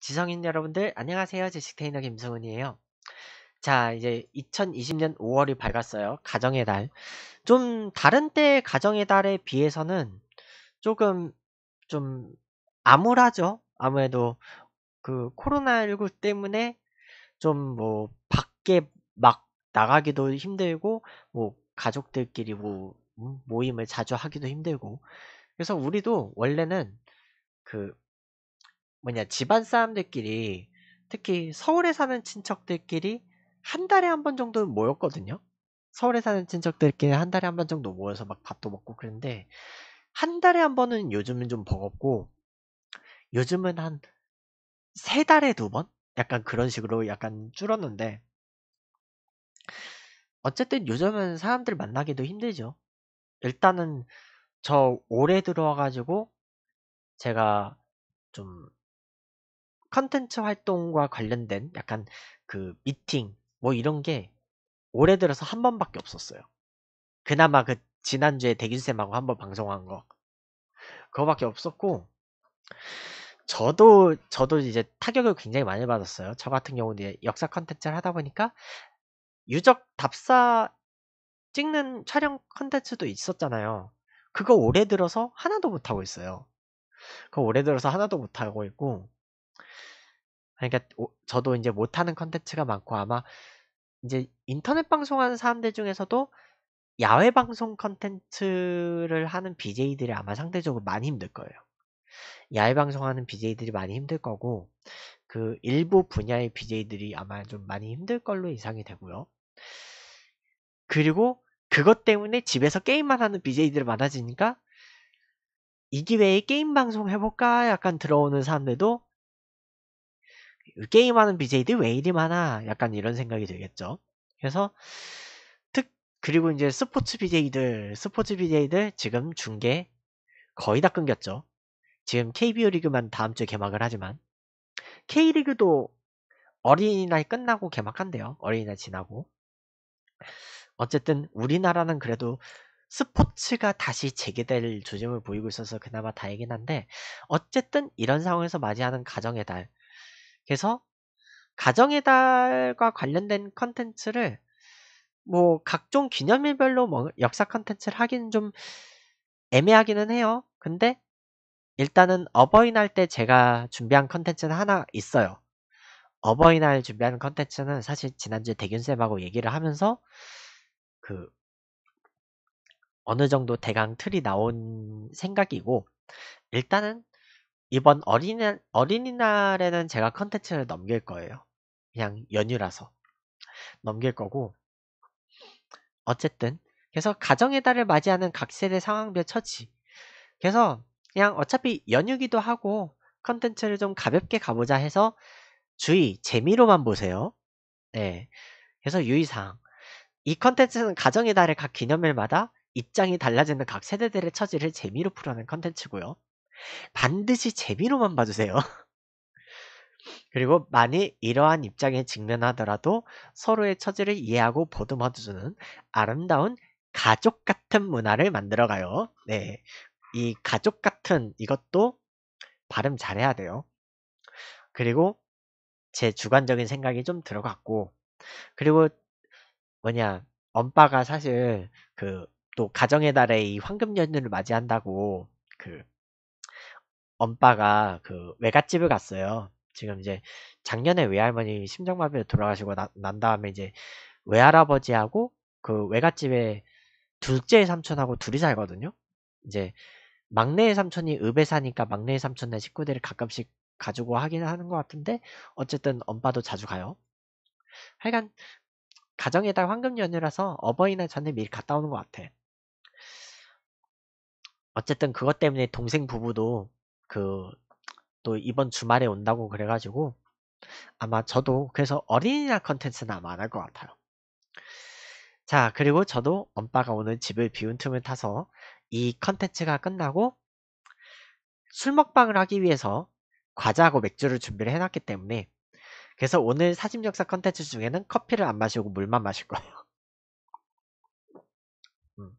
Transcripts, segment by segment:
지성인 여러분들 안녕하세요 지식테이너 김승훈이에요 자 이제 2020년 5월이 밝았어요 가정의 달 좀 다른 때 가정의 달에 비해서는 조금 좀 암울하죠 아무래도 그 코로나19 때문에 좀 뭐 밖에 막 나가기도 힘들고 뭐 가족들끼리 뭐 음, 모임을 자주 하기도 힘들고 그래서 우리도 원래는 그 뭐냐 집안 사람들끼리 특히 서울에 사는 친척들끼리 한 달에 한 번 정도는 모였거든요. 서울에 사는 친척들끼리 한 달에 한 번 정도 모여서 막 밥도 먹고 그런데 한 달에 한 번은 요즘은 좀 버겁고 요즘은 한 세 달에 두 번? 약간 그런 식으로 약간 줄었는데 어쨌든 요즘은 사람들 만나기도 힘들죠. 일단은 저 올해 들어와가지고 제가 좀 컨텐츠 활동과 관련된 약간 그 미팅 뭐 이런 게 올해 들어서 한 번밖에 없었어요. 그나마 그 지난주에 대균쌤하고 한 번 방송한 거 그거밖에 없었고 저도 저도 이제 타격을 굉장히 많이 받았어요. 저 같은 경우는 역사 컨텐츠를 하다 보니까 유적 답사 찍는 촬영 컨텐츠도 있었잖아요. 그거 올해 들어서 하나도 못하고 있어요. 그거 올해 들어서 하나도 못하고 있고 그러니까 저도 이제 못하는 컨텐츠가 많고 아마 이제 인터넷 방송하는 사람들 중에서도 야외 방송 컨텐츠를 하는 BJ들이 아마 상대적으로 많이 힘들 거예요. 야외 방송하는 BJ들이 많이 힘들 거고 그 일부 분야의 BJ들이 아마 좀 많이 힘들 걸로 예상이 되고요. 그리고 그것 때문에 집에서 게임만 하는 BJ들 이 많아지니까 이 기회에 게임 방송 해볼까 약간 들어오는 사람들도 게임하는 BJ들 왜 이리 많아? 약간 이런 생각이 들겠죠. 그래서 특 그리고 이제 스포츠 BJ들 스포츠 BJ들 지금 중계 거의 다 끊겼죠. 지금 KBO 리그만 다음 주에 개막을 하지만 K리그도 어린이날 끝나고 개막한대요. 어린이날 지나고. 어쨌든 우리나라는 그래도 스포츠가 다시 재개될 조짐을 보이고 있어서 그나마 다행이긴 한데 어쨌든 이런 상황에서 맞이하는 가정의 달 그래서 가정의 달과 관련된 컨텐츠를 뭐 각종 기념일별로 뭐 역사 컨텐츠를 하기는 좀 애매하기는 해요. 근데 일단은 어버이날 때 제가 준비한 컨텐츠는 하나 있어요. 어버이날 준비한 컨텐츠는 사실 지난주에 대균쌤하고 얘기를 하면서 그 어느 정도 대강 틀이 나온 생각이고 일단은 이번 어린이, 어린이날에는 제가 컨텐츠를 넘길 거예요. 그냥 연휴라서 넘길 거고 어쨌든 그래서 가정의 달을 맞이하는 각 세대 상황별 처치 그래서 그냥 어차피 연휴기도 하고 컨텐츠를 좀 가볍게 가보자 해서 주의 재미로만 보세요 네 그래서 유의사항 이 컨텐츠는 가정의 달의 각 기념일마다 입장이 달라지는 각 세대들의 처지를 재미로 풀어낸 컨텐츠고요 반드시 재미로만 봐주세요. 그리고 만일 이러한 입장에 직면하더라도 서로의 처지를 이해하고 보듬어주는 아름다운 가족 같은 문화를 만들어가요. 네. 이 가족 같은 이것도 발음 잘해야 돼요. 그리고 제 주관적인 생각이 좀 들어갔고, 그리고 뭐냐, 엄빠가 사실 그 또 가정의 달에 이 황금 연휴를 맞이한다고 그 엄빠가 그 외갓집을 갔어요. 지금 이제 작년에 외할머니 심장마비로 돌아가시고 나, 난 다음에 이제 외할아버지하고 그 외갓집에 둘째 삼촌하고 둘이 살거든요. 이제 막내의 삼촌이 읍에 사니까 막내의 삼촌네 식구들을 가끔씩 가지고 하긴 하는 것 같은데 어쨌든 엄빠도 자주 가요. 하여간 가정에다 황금 연휴라서 어버이날 전에 미리 갔다 오는 것 같아. 어쨌든 그것 때문에 동생 부부도 그또 이번 주말에 온다고 그래가지고 아마 저도 그래서 어린이날 컨텐츠는 아마 안 할 것 같아요. 자 그리고 저도 엄빠가 오늘 집을 비운 틈을 타서 이 컨텐츠가 끝나고 술 먹방을 하기 위해서 과자하고 맥주를 준비를 해놨기 때문에 그래서 오늘 사진 역사 컨텐츠 중에는 커피를 안 마시고 물만 마실 거예요. 음.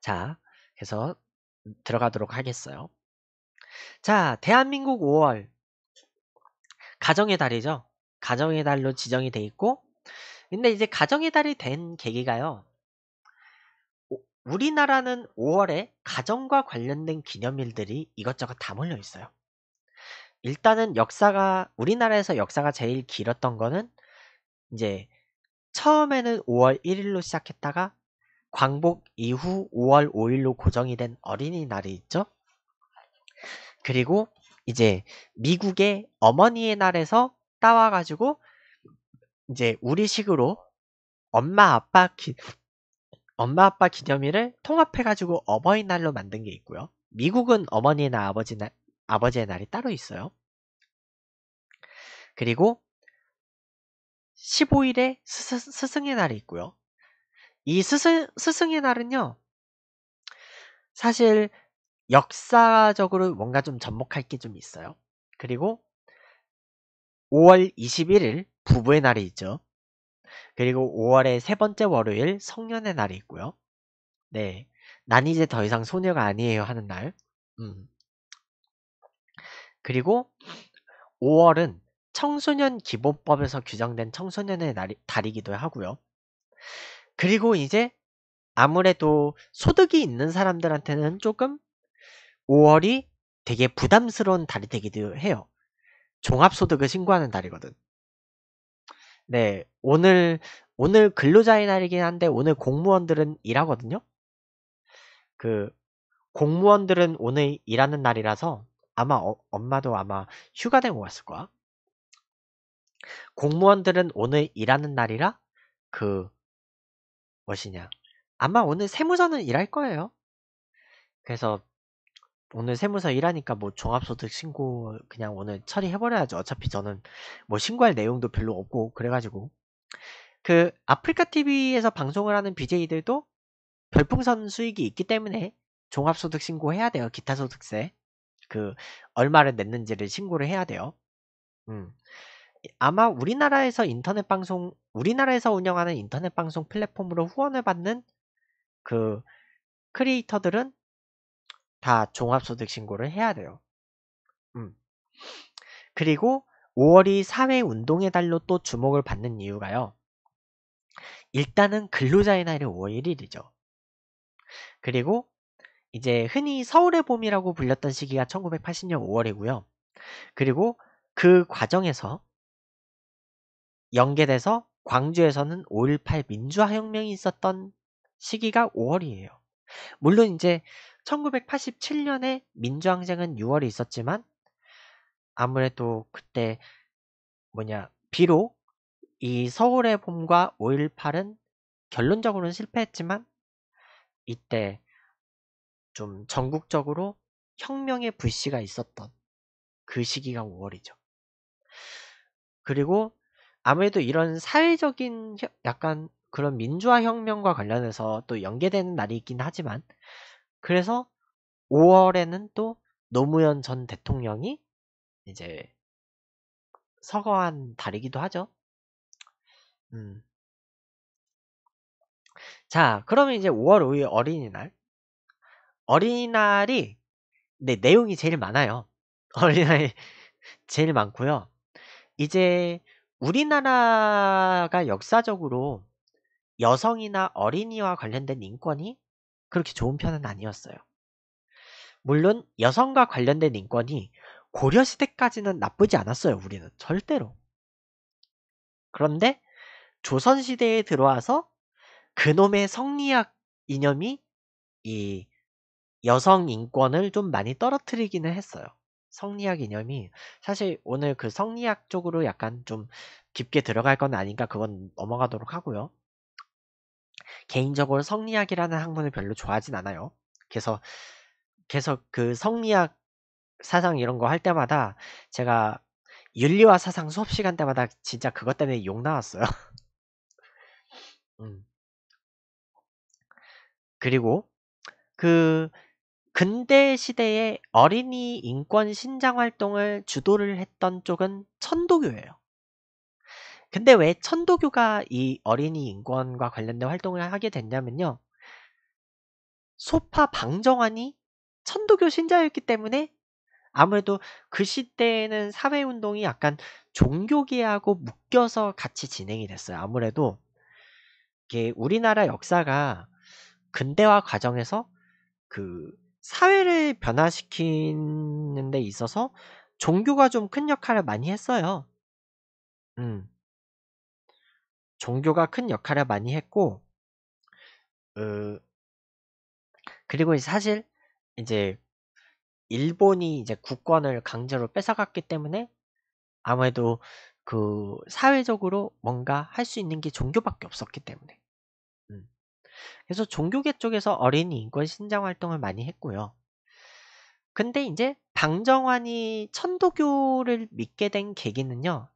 자, 그래서 들어가도록 하겠어요. 자, 대한민국 5월 가정의 달이죠. 가정의 달로 지정이 돼 있고 근데 이제 가정의 달이 된 계기가요. 우리나라는 5월에 가정과 관련된 기념일들이 이것저것 다 몰려 있어요. 일단은 역사가 우리나라에서 역사가 제일 길었던 거는 이제 처음에는 5월 1일로 시작했다가 광복 이후 5월 5일로 고정이 된 어린이날이 있죠. 그리고 이제 미국의 어머니의 날에서 따와가지고 이제 우리식으로 엄마 아빠 기, 엄마 아빠 기념일을 통합해가지고 어버이날로 만든 게 있고요. 미국은 어머니나 아버지 날, 아버지의 날이 따로 있어요. 그리고 15일에 스스, 스승의 날이 있고요. 이 스승, 스승의 날은요, 사실 역사적으로 뭔가 좀 접목할 게 좀 있어요. 그리고 5월 21일 부부의 날이 있죠. 그리고 5월의 세 번째 월요일 성년의 날이 있고요. 네. 난 이제 더 이상 소녀가 아니에요 하는 날. 음. 그리고 5월은 청소년 기본법에서 규정된 청소년의 날이, 달이기도 하고요. 그리고 이제 아무래도 소득이 있는 사람들한테는 조금 5월이 되게 부담스러운 달이 되기도 해요. 종합소득을 신고하는 달이거든. 네, 오늘, 오늘 근로자의 날이긴 한데 오늘 공무원들은 일하거든요? 그, 공무원들은 오늘 일하는 날이라서 아마 어, 엄마도 아마 휴가 되고 갔을 거야. 공무원들은 오늘 일하는 날이라 그 것이냐. 아마 오늘 세무서는 일할 거예요. 그래서 오늘 세무서 일하니까 뭐 종합소득 신고 그냥 오늘 처리해버려야죠. 어차피 저는 뭐 신고할 내용도 별로 없고 그래가지고 그 아프리카 TV에서 방송을 하는 BJ들도 별풍선 수익이 있기 때문에 종합소득 신고해야 돼요. 기타소득세 그 얼마를 냈는지를 신고를 해야 돼요. 음. 아마 우리나라에서 인터넷 방송, 우리나라에서 운영하는 인터넷 방송 플랫폼으로 후원을 받는 그 크리에이터들은 다 종합소득 신고를 해야 돼요. 음. 그리고 5월이 사회운동의 달로 또 주목을 받는 이유가요. 일단은 근로자의 날이 5월 1일이죠. 그리고 이제 흔히 서울의 봄이라고 불렸던 시기가 1980년 5월이고요. 그리고 그 과정에서 연계돼서 광주에서는 5.18 민주화혁명이 있었던 시기가 5월이에요. 물론 이제 1987년에 민주항쟁은 6월이 있었지만 아무래도 그때 뭐냐 비록 이 서울의 봄과 5.18은 결론적으로는 실패했지만 이때 좀 전국적으로 혁명의 불씨가 있었던 그 시기가 5월이죠. 그리고 아무래도 이런 사회적인 약간 그런 민주화 혁명과 관련해서 또 연계되는 날이긴 하지만 그래서 5월에는 또 노무현 전 대통령이 이제 서거한 달이기도 하죠. 음. 자, 그러면 이제 5월 5일 어린이날. 어린이날이 네, 내용이 제일 많아요. 어린이날이 제일 많고요. 이제 우리나라가 역사적으로 여성이나 어린이와 관련된 인권이 그렇게 좋은 편은 아니었어요. 물론 여성과 관련된 인권이 고려시대까지는 나쁘지 않았어요, 우리는. 절대로. 그런데 조선시대에 들어와서 그놈의 성리학 이념이 이 여성 인권을 좀 많이 떨어뜨리기는 했어요. 성리학 이념이 사실 오늘 그 성리학 쪽으로 약간 좀 깊게 들어갈 건 아닌가 그건 넘어가도록 하고요. 개인적으로 성리학이라는 학문을 별로 좋아하진 않아요. 그래서 계속 그 성리학 사상 이런 거 할 때마다 제가 윤리와 사상 수업 시간 때마다 진짜 그것 때문에 욕 나왔어요. 음. 그리고 그 근대 시대의 어린이 인권 신장 활동을 주도를 했던 쪽은 천도교예요. 근데 왜 천도교가 이 어린이 인권과 관련된 활동을 하게 됐냐면요. 소파 방정환이 천도교 신자였기 때문에 아무래도 그 시대에는 사회운동이 약간 종교계하고 묶여서 같이 진행이 됐어요. 아무래도 이게 우리나라 역사가 근대화 과정에서 그 사회를 변화시키는 데 있어서 종교가 좀 큰 역할을 많이 했어요. 음. 종교가 큰 역할을 많이 했고, 어, 그리고 사실 이제 일본이 이제 국권을 강제로 뺏어갔기 때문에 아무래도 그 사회적으로 뭔가 할 수 있는 게 종교밖에 없었기 때문에 그래서 종교계 쪽에서 어린이 인권 신장 활동을 많이 했고요. 근데 이제 방정환이 천도교를 믿게 된 계기는요.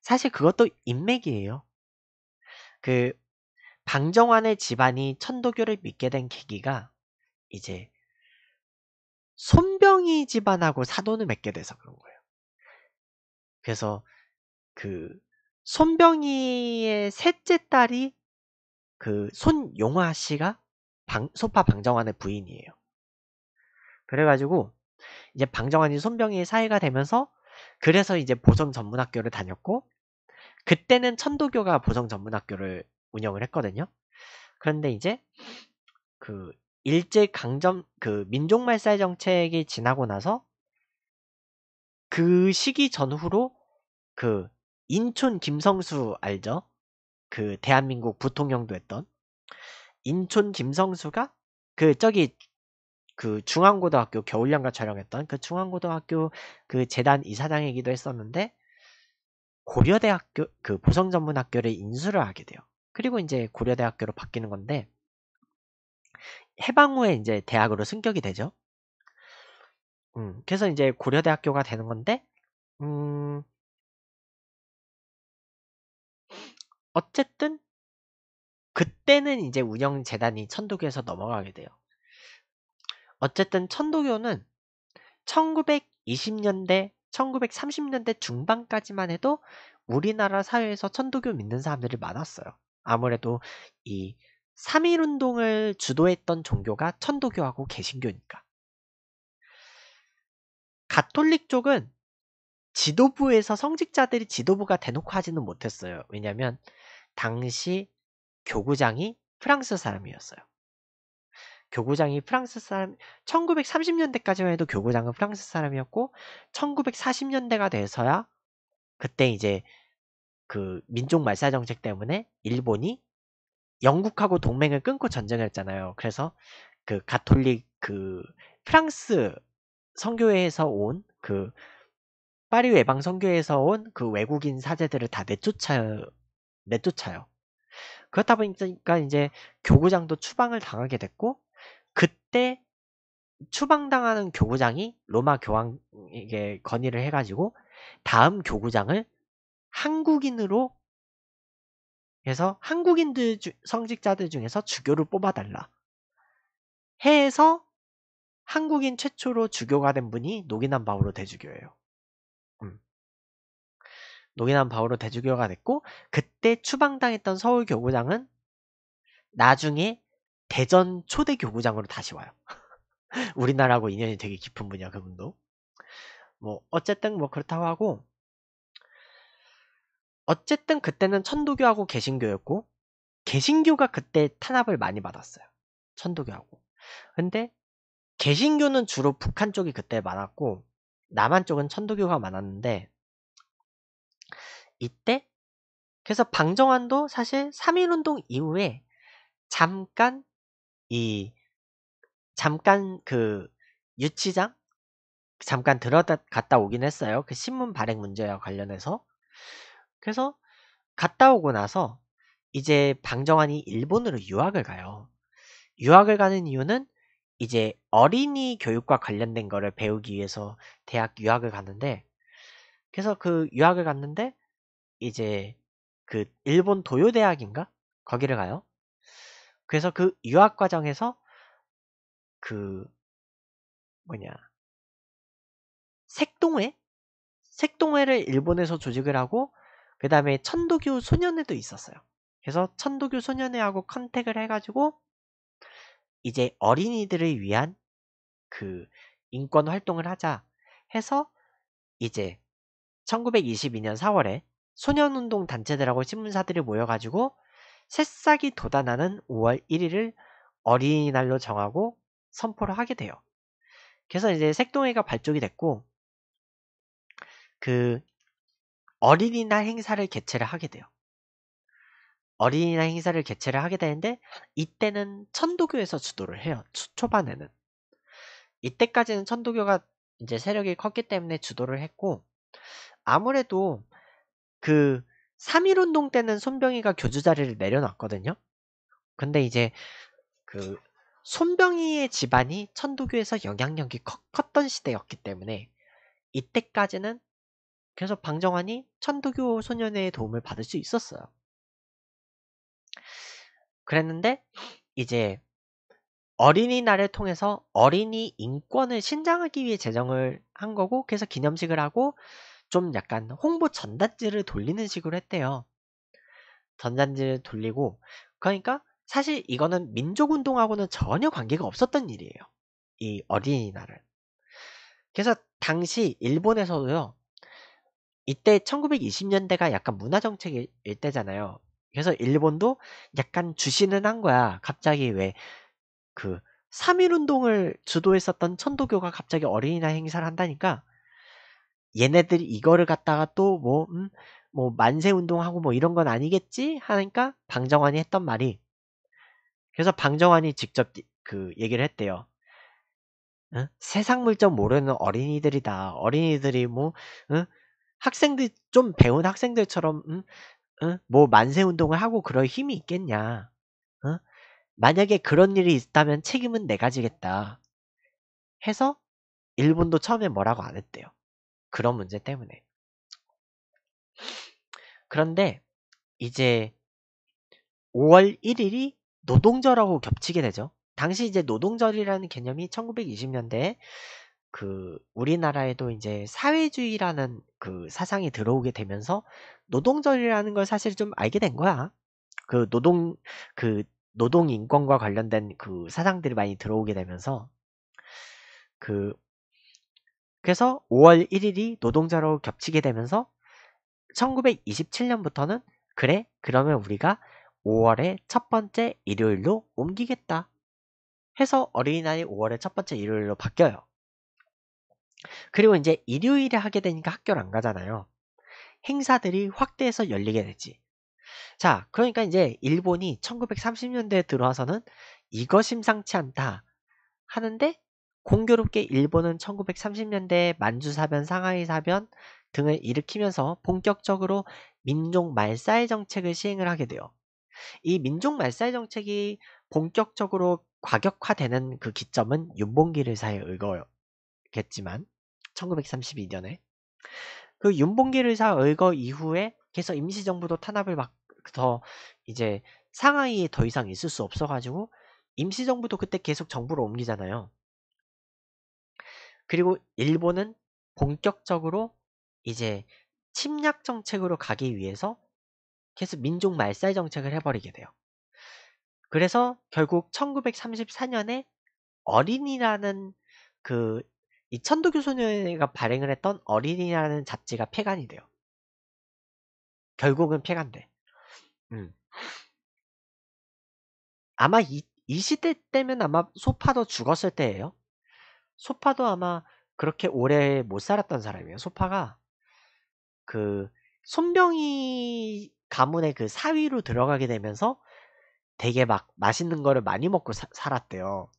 사실 그것도 인맥이에요. 그 방정환의 집안이 천도교를 믿게 된 계기가 이제 손병희 집안하고 사돈을 맺게 돼서 그런 거예요. 그래서 그 손병희의 셋째 딸이 그 손용화 씨가 방, 소파 방정환의 부인이에요. 그래가지고 이제 방정환이 손병희의사회가 되면서 그래서 이제 보성 전문학교를 다녔고 그때는 천도교가 보성 전문학교를 운영을 했거든요. 그런데 이제 그 일제 강점 그 민족 말살 정책이 지나고 나서 그 시기 전후로 그 인촌 김성수 알죠? 그 대한민국 부통령도 했던 인촌 김성수가 그 저기 그 중앙고등학교 겨울연가 촬영했던 그 중앙고등학교 그 재단 이사장이기도 했었는데 고려대학교 그 보성전문학교를 인수를 하게 돼요. 그리고 이제 고려대학교로 바뀌는 건데 해방 후에 이제 대학으로 승격이 되죠. 음, 그래서 이제 고려대학교가 되는 건데 음, 어쨌든 그때는 이제 운영 재단이 천도교에서 넘어가게 돼요. 어쨌든 천도교는 1920년대, 1930년대 중반까지만 해도 우리나라 사회에서 천도교 믿는 사람들이 많았어요. 아무래도 이3.1 운동을 주도했던 종교가 천도교하고 개신교니까. 가톨릭 쪽은 지도부에서 성직자들이 지도부가 대놓고 하지는 못했어요. 왜냐면 하 당시 교구장이 프랑스 사람이었어요. 교구장이 프랑스 사람, 1930년대까지만 해도 교구장은 프랑스 사람이었고, 1940년대가 돼서야 그때 이제 그 민족 말살 정책 때문에 일본이 영국하고 동맹을 끊고 전쟁을 했잖아요. 그래서 그 가톨릭 그 프랑스 성교회에서온 그 파리 외방 성교회에서온 그 외국인 사제들을 다 내쫓아 내쫓아요. 그렇다 보니까 이제 교구장도 추방을 당하게 됐고 그때 추방당하는 교구장이 로마 교황에게 건의를 해가지고 다음 교구장을 한국인으로 해서 한국인들 주, 성직자들 중에서 주교를 뽑아달라 해서 한국인 최초로 주교가 된 분이 노기남 바오로 대주교예요. 노인한 바오로 대주교가 됐고 그때 추방당했던 서울 교구장은 나중에 대전 초대 교구장으로 다시 와요. 우리나라하고 인연이 되게 깊은 분이야 그분도. 뭐 어쨌든 뭐 그렇다고 하고 어쨌든 그때는 천도교하고 개신교였고 개신교가 그때 탄압을 많이 받았어요. 천도교하고. 근데 개신교는 주로 북한 쪽이 그때 많았고 남한 쪽은 천도교가 많았는데 이때 그래서 방정환도 사실 3 1 운동 이후에 잠깐 이 잠깐 그 유치장 잠깐 들어다 갔다 오긴 했어요. 그 신문 발행 문제와 관련해서. 그래서 갔다 오고 나서 이제 방정환이 일본으로 유학을 가요. 유학을 가는 이유는 이제 어린이 교육과 관련된 거를 배우기 위해서 대학 유학을 갔는데 그래서 그 유학을 갔는데 이제 그 일본 도요대학인가? 거기를 가요. 그래서 그 유학 과정에서 그 뭐냐 색동회 색동회를 일본에서 조직을 하고 그 다음에 천도교 소년회도 있었어요. 그래서 천도교 소년회하고 컨택을 해가지고 이제 어린이들을 위한 그 인권 활동을 하자 해서 이제 1922년 4월에 소년운동 단체들하고 신문사들이 모여가지고 새싹이 돋아나는 5월 1일을 어린이날로 정하고 선포를 하게 돼요. 그래서 이제 색동회가 발족이 됐고 그 어린이날 행사를 개최를 하게 돼요. 어린이날 행사를 개최를 하게 되는데 이때는 천도교에서 주도를 해요. 초반에는 이때까지는 천도교가 이제 세력이 컸기 때문에 주도를 했고 아무래도 그 3.1운동 때는 손병희가 교주 자리를 내려놨거든요. 근데 이제 그손병희의 집안이 천도교에서 영향력이 컸, 던 시대였기 때문에 이때까지는 그래서 방정환이 천도교 소년회의 도움을 받을 수 있었어요. 그랬는데 이제 어린이날을 통해서 어린이 인권을 신장하기 위해 제정을 한 거고 그래서 기념식을 하고 좀 약간 홍보 전단지를 돌리는 식으로 했대요. 전단지를 돌리고 그러니까 사실 이거는 민족운동하고는 전혀 관계가 없었던 일이에요. 이 어린이날은. 그래서 당시 일본에서도요. 이때 1920년대가 약간 문화정책일 때잖아요. 그래서 일본도 약간 주시는 한 거야. 갑자기 왜 그 3.1운동을 주도했었던 천도교가 갑자기 어린이날 행사를 한다니까 얘네들이 이거를 갖다가 또 뭐, 음, 뭐 만세 운동하고 뭐 이런 건 아니겠지? 하니까 방정환이 했던 말이. 그래서 방정환이 직접 그 얘기를 했대요. 응? 세상 물정 모르는 어린이들이다. 어린이들이 뭐, 응? 학생들, 좀 배운 학생들처럼, 응? 뭐 만세 운동을 하고 그럴 힘이 있겠냐. 만약에 그런 일이 있다면 책임은 내가 지겠다. 해서 일본도 처음에 뭐라고 안 했대요. 그런 문제 때문에. 그런데 이제 5월 1일이 노동절하고 겹치게 되죠. 당시 이제 노동절이라는 개념이 1920년대에 그 우리나라에도 이제 사회주의라는 그 사상이 들어오게 되면서 노동절이라는 걸 사실 좀 알게 된 거야. 그 노동 그 노동 인권과 관련된 그 사상들이 많이 들어오게 되면서 그 그래서 5월 1일이 노동자로 겹치게 되면서 1927년부터는 그래 그러면 우리가 5월의 첫 번째 일요일로 옮기겠다 해서 어린이날이 5월의 첫 번째 일요일로 바뀌어요. 그리고 이제 일요일에 하게 되니까 학교를 안 가잖아요. 행사들이 확대해서 열리게 되지. 자, 그러니까 이제 일본이 1930년대에 들어와서는 이거 심상치 않다 하는데 공교롭게 일본은 1930년대 만주사변, 상하이사변 등을 일으키면서 본격적으로 민족 말살 정책을 시행을 하게 돼요. 이 민족 말살 정책이 본격적으로 과격화되는 그 기점은 윤봉길의사의 의거겠지만 1932년에 그 윤봉길의사 의거 이후에 계속 임시정부도 탄압을 막더 이제 상하이에 더 이상 있을 수 없어가지고 임시정부도 그때 계속 정부로 옮기잖아요. 그리고 일본은 본격적으로 이제 침략 정책으로 가기 위해서 계속 민족 말살 정책을 해버리게 돼요. 그래서 결국 1934년에 어린이라는 그이 천도교 소년회가 발행을 했던 어린이라는 잡지가 폐간이 돼요. 결국은 폐간돼. 음. 아마 이, 이 시대 때면 아마 소파도 죽었을 때예요. 소파도 아마 그렇게 오래 못 살았던 사람이에요. 소파가 그 손병이 가문의 그 사위로 들어가게 되면서 되게 막 맛있는 거를 많이 먹고 사, 살았대요.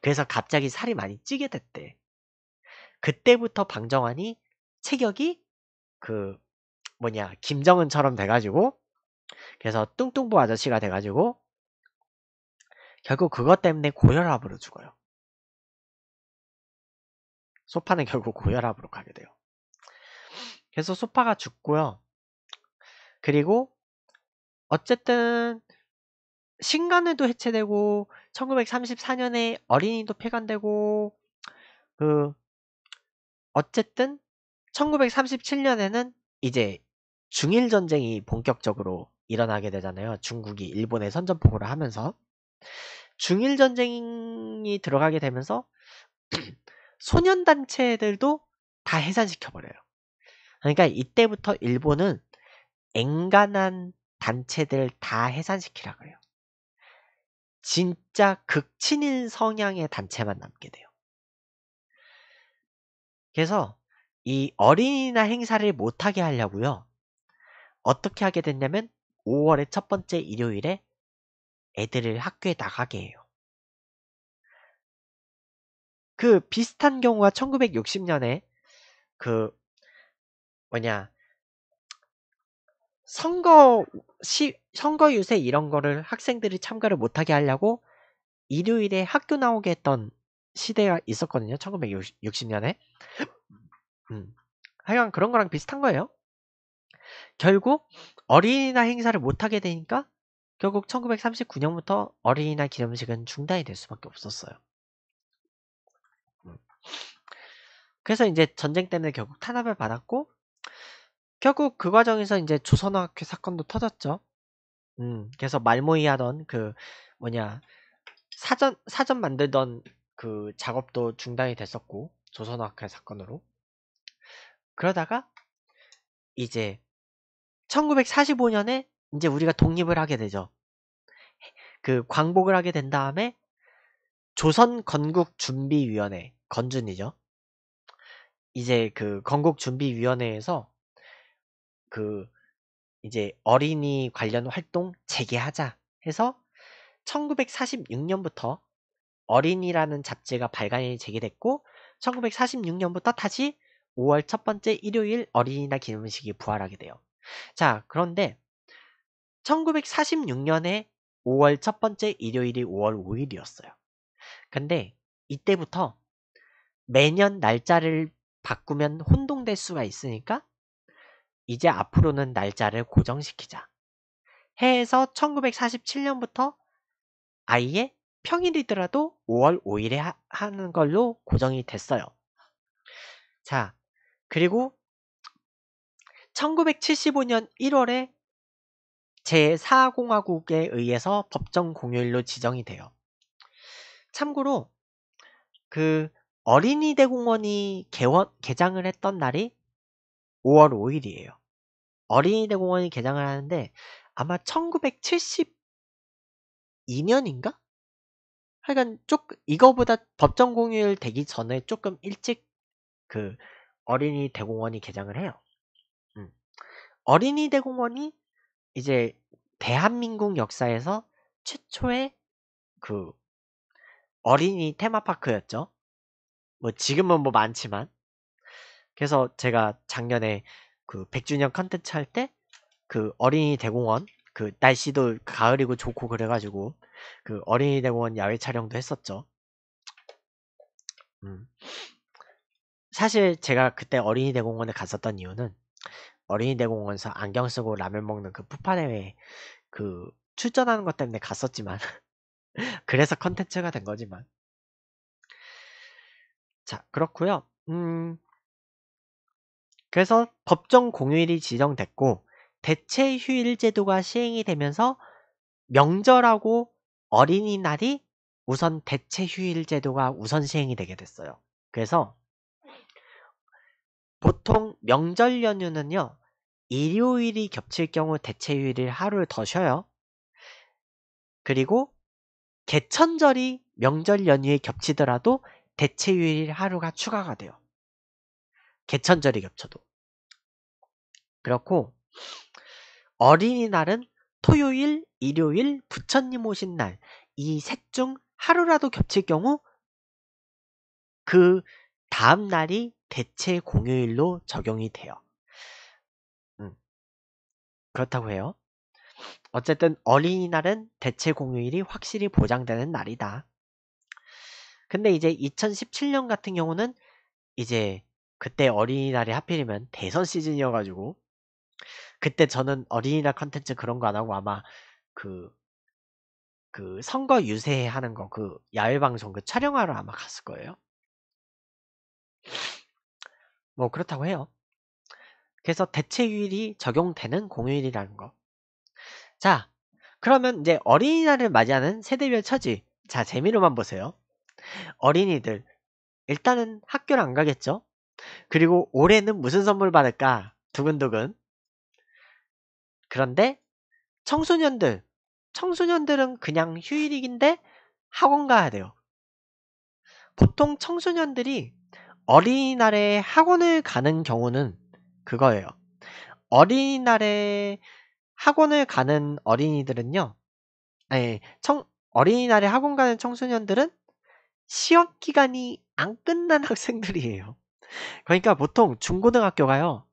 그래서 갑자기 살이 많이 찌게 됐대. 그때부터 방정환이 체격이 그 뭐냐 김정은처럼 돼가지고 그래서 뚱뚱부 아저씨가 돼가지고 결국 그것 때문에 고혈압으로 죽어요. 소파는 결국 고혈압으로 가게 돼요. 그래서 소파가 죽고요. 그리고 어쨌든 신간에도 해체되고 1934년에 어린이도 폐간되고 그 어쨌든 1937년에는 이제 중일 전쟁이 본격적으로 일어나게 되잖아요. 중국이 일본에 선전포고를 하면서 중일 전쟁이 들어가게 되면서 소년단체들도 다 해산시켜버려요. 그러니까 이때부터 일본은 앵간한 단체들 다 해산시키라 그래요. 진짜 극친인 성향의 단체만 남게 돼요. 그래서 이어린이나 행사를 못하게 하려고요. 어떻게 하게 됐냐면 5월의 첫 번째 일요일에 애들을 학교에 나가게 해요. 그 비슷한 경우가 1960년에 그 뭐냐 선거 시 선거 유세 이런 거를 학생들이 참가를 못하게 하려고 일요일에 학교 나오게 했던 시대가 있었거든요. 1960년에. 음. 하여간 그런 거랑 비슷한 거예요. 결국 어린이날 행사를 못하게 되니까 결국 1939년부터 어린이날 기념식은 중단이 될 수밖에 없었어요. 그래서 이제 전쟁 때문에 결국 탄압을 받았고 결국 그 과정에서 이제 조선학회 사건도 터졌죠. 음, 그래서 말모이 하던 그 뭐냐 사전 사전 만들던 그 작업도 중단이 됐었고 조선학회 사건으로 그러다가 이제 1945년에 이제 우리가 독립을 하게 되죠. 그 광복을 하게 된 다음에 조선 건국 준비위원회 건준이죠. 이제 그 건국준비위원회에서 그 이제 어린이 관련 활동 재개하자 해서 1946년부터 어린이라는 잡지가 발간이 재개됐고 1946년부터 다시 5월 첫 번째 일요일 어린이날 기념식이 부활하게 돼요. 자, 그런데 1946년에 5월 첫 번째 일요일이 5월 5일이었어요. 근데 이때부터 매년 날짜를 바꾸면 혼동될 수가 있으니까 이제 앞으로는 날짜를 고정시키자. 해에서 1947년부터 아예 평일이더라도 5월 5일에 하, 하는 걸로 고정이 됐어요. 자, 그리고 1975년 1월에 제4공화국에 의해서 법정 공휴일로 지정이 돼요. 참고로 그 어린이 대공원이 개원, 개장을 했던 날이 5월 5일이에요. 어린이 대공원이 개장을 하는데 아마 1972년인가? 하여간 쪽 이거보다 법정 공휴일 되기 전에 조금 일찍 그 어린이 대공원이 개장을 해요. 음. 어린이 대공원이 이제 대한민국 역사에서 최초의 그 어린이 테마파크였죠. 뭐 지금은 뭐 많지만 그래서 제가 작년에 그 100주년 컨텐츠 할 때 그 어린이 대공원 그 날씨도 가을이고 좋고 그래가지고 그 어린이 대공원 야외 촬영도 했었죠. 음. 사실 제가 그때 어린이 대공원에 갔었던 이유는 어린이 대공원에서 안경 쓰고 라면 먹는 그 푸파 대회 그 출전하는 것 때문에 갔었지만 그래서 컨텐츠가 된 거지만 자, 그렇고요. 음, 그래서 법정 공휴일이 지정됐고 대체 휴일 제도가 시행이 되면서 명절하고 어린이날이 우선 대체 휴일 제도가 우선 시행이 되게 됐어요. 그래서 보통 명절 연휴는요. 일요일이 겹칠 경우 대체 휴일을 하루더 쉬어요. 그리고 개천절이 명절 연휴에 겹치더라도 대체휴일 하루가 추가가 돼요. 개천절이 겹쳐도. 그렇고 어린이날은 토요일, 일요일, 부처님 오신 날 이 셋 중 하루라도 겹칠 경우 그 다음 날이 대체 공휴일로 적용이 돼요. 음. 그렇다고 해요. 어쨌든 어린이날은 대체 공휴일이 확실히 보장되는 날이다. 근데 이제 2017년 같은 경우는 이제 그때 어린이날이 하필이면 대선 시즌이어가지고 그때 저는 어린이날 컨텐츠 그런 거 안 하고 아마 그, 그 선거 유세 하는 거 그 야외방송 그 촬영하러 아마 갔을 거예요. 뭐 그렇다고 해요. 그래서 대체휴일이 적용되는 공휴일이라는 거. 자, 그러면 이제 어린이날을 맞이하는 세대별 처지. 자, 재미로만 보세요. 어린이들 일단은 학교를 안 가겠죠? 그리고 올해는 무슨 선물 받을까? 두근두근. 그런데 청소년들, 청소년들은 그냥 휴일이긴데 학원 가야 돼요. 보통 청소년들이 어린이날에 학원을 가는 경우는 그거예요. 어린이날에 학원을 가는 어린이들은요. 아니, 예, 청, 어린이날에 학원 가는 청소년들은 시험 기간이 안 끝난 학생들이에요. 그러니까 보통 중고등학교가요.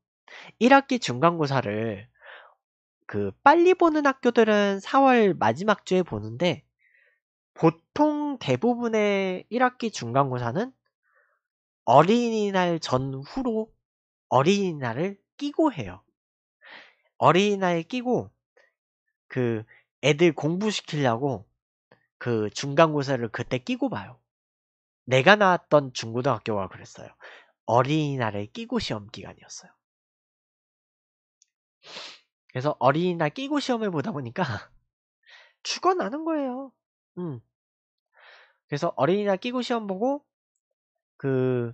1학기 중간고사를 그 빨리 보는 학교들은 4월 마지막 주에 보는데 보통 대부분의 1학기 중간고사는 어린이날 전후로 어린이날을 끼고 해요. 어린이날 끼고 그 애들 공부시키려고 그 중간고사를 그때 끼고 봐요. 내가 나왔던 중고등학교가 그랬어요. 어린이날의 끼고 시험 기간이었어요. 그래서 어린이날 끼고 시험을 보다 보니까 죽어나는 거예요. 음. 그래서 어린이날 끼고 시험 보고 그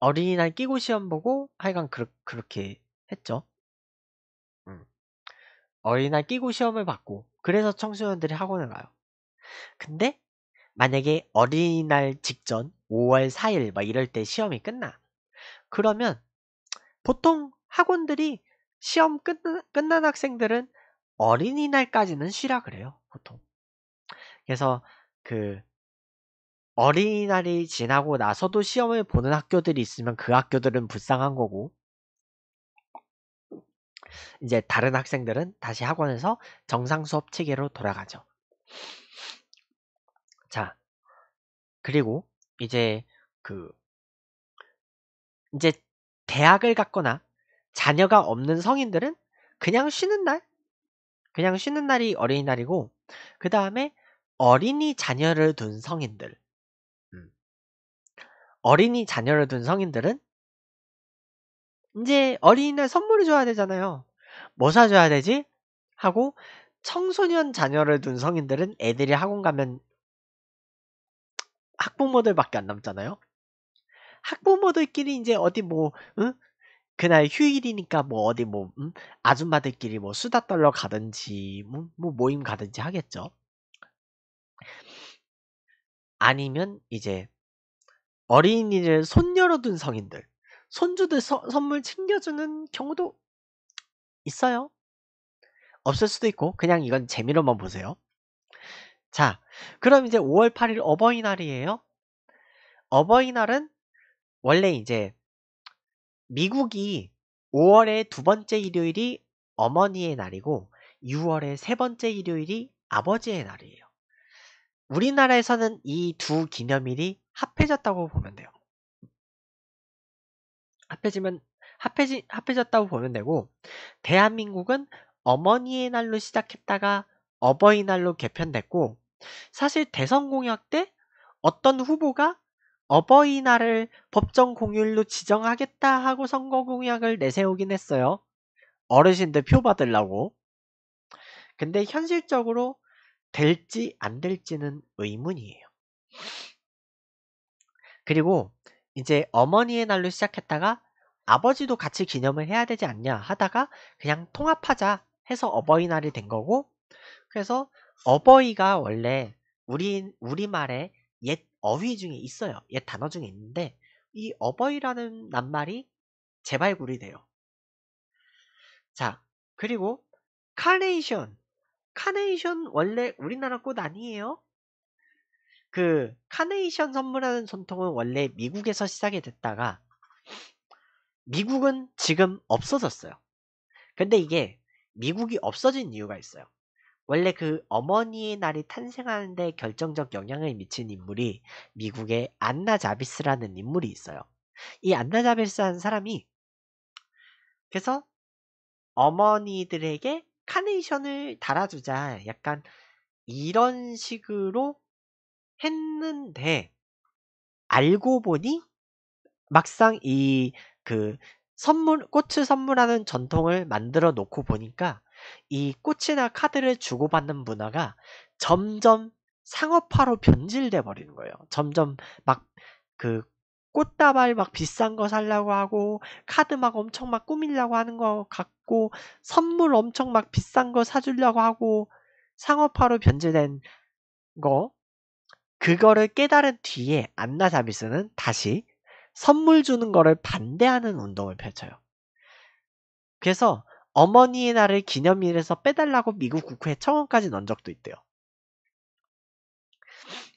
어린이날 끼고 시험 보고 하여간 그렇, 그렇게 했죠. 음. 어린이날 끼고 시험을 받고 그래서 청소년들이 학원을 가요. 근데 만약에 어린이날 직전 5월 4일 막 이럴 때 시험이 끝나. 그러면 보통 학원들이 시험 끝, 끝난 학생들은 어린이날까지는 쉬라 그래요. 보통. 그래서 그 어린이날이 지나고 나서도 시험을 보는 학교들이 있으면 그 학교들은 불쌍한 거고 이제 다른 학생들은 다시 학원에서 정상 수업 체계로 돌아가죠. 자, 그리고 이제 그 이제 대학을 갔거나 자녀가 없는 성인들은 그냥 쉬는 날, 그냥 쉬는 날이 어린이날이고 그 다음에 어린이 자녀를 둔 성인들, 음. 어린이 자녀를 둔 성인들은 이제 어린이날 선물을 줘야 되잖아요. 뭐 사줘야 되지? 하고 청소년 자녀를 둔 성인들은 애들이 학원 가면 학부모들밖에 안 남잖아요. 학부모들끼리 이제 어디 뭐 응? 그날 휴일이니까 뭐 어디 뭐 응? 아줌마들끼리 뭐 수다 떨러 가든지 뭐, 뭐 모임 가든지 하겠죠. 아니면 이제 어린이를 손녀로 둔 성인들 손주들 서, 선물 챙겨주는 경우도 있어요. 없을 수도 있고 그냥 이건 재미로만 보세요. 자, 그럼 이제 5월 8일 어버이날이에요. 어버이날은 원래 이제 미국이 5월의 두 번째 일요일이 어머니의 날이고 6월의 세 번째 일요일이 아버지의 날이에요. 우리나라에서는 이 두 기념일이 합해졌다고 보면 돼요. 합해지면 합해지, 합해졌다고 보면 되고 대한민국은 어머니의 날로 시작했다가 어버이날로 개편됐고 사실 대선 공약 때 어떤 후보가 어버이날을 법정 공휴일로 지정하겠다 하고 선거 공약을 내세우긴 했어요. 어르신들 표 받으려고. 근데 현실적으로 될지 안 될지는 의문이에요. 그리고 이제 어머니의 날로 시작했다가 아버지도 같이 기념을 해야 되지 않냐 하다가 그냥 통합하자 해서 어버이날이 된 거고 그래서 어버이가 원래 우리 우리말에 옛 어휘 중에 있어요. 옛 단어 중에 있는데 이 어버이라는 낱말이 재발굴이 돼요. 자, 그리고 카네이션. 카네이션 원래 우리나라 꽃 아니에요? 그 카네이션 선물하는 전통은 원래 미국에서 시작이 됐다가 미국은 지금 없어졌어요. 근데 이게 미국이 없어진 이유가 있어요. 원래 그 어머니의 날이 탄생하는데 결정적 영향을 미친 인물이 미국의 안나 자비스라는 인물이 있어요. 이 안나 자비스라는 사람이 그래서 어머니들에게 카네이션을 달아주자 약간 이런 식으로 했는데 알고 보니 막상 이 그 선물 꽃을 선물하는 전통을 만들어 놓고 보니까 이 꽃이나 카드를 주고받는 문화가 점점 상업화로 변질돼 버리는 거예요. 점점 막 그 꽃다발 막 비싼 거 살라고 하고 카드 막 엄청 막 꾸밀라고 하는 거 같고 선물 엄청 막 비싼 거 사주려고 하고 상업화로 변질된 거 그거를 깨달은 뒤에 안나 자비스는 다시 선물 주는 거를 반대하는 운동을 펼쳐요. 그래서 어머니의 날을 기념일에서 빼달라고 미국 국회 청원까지 넣은 적도 있대요.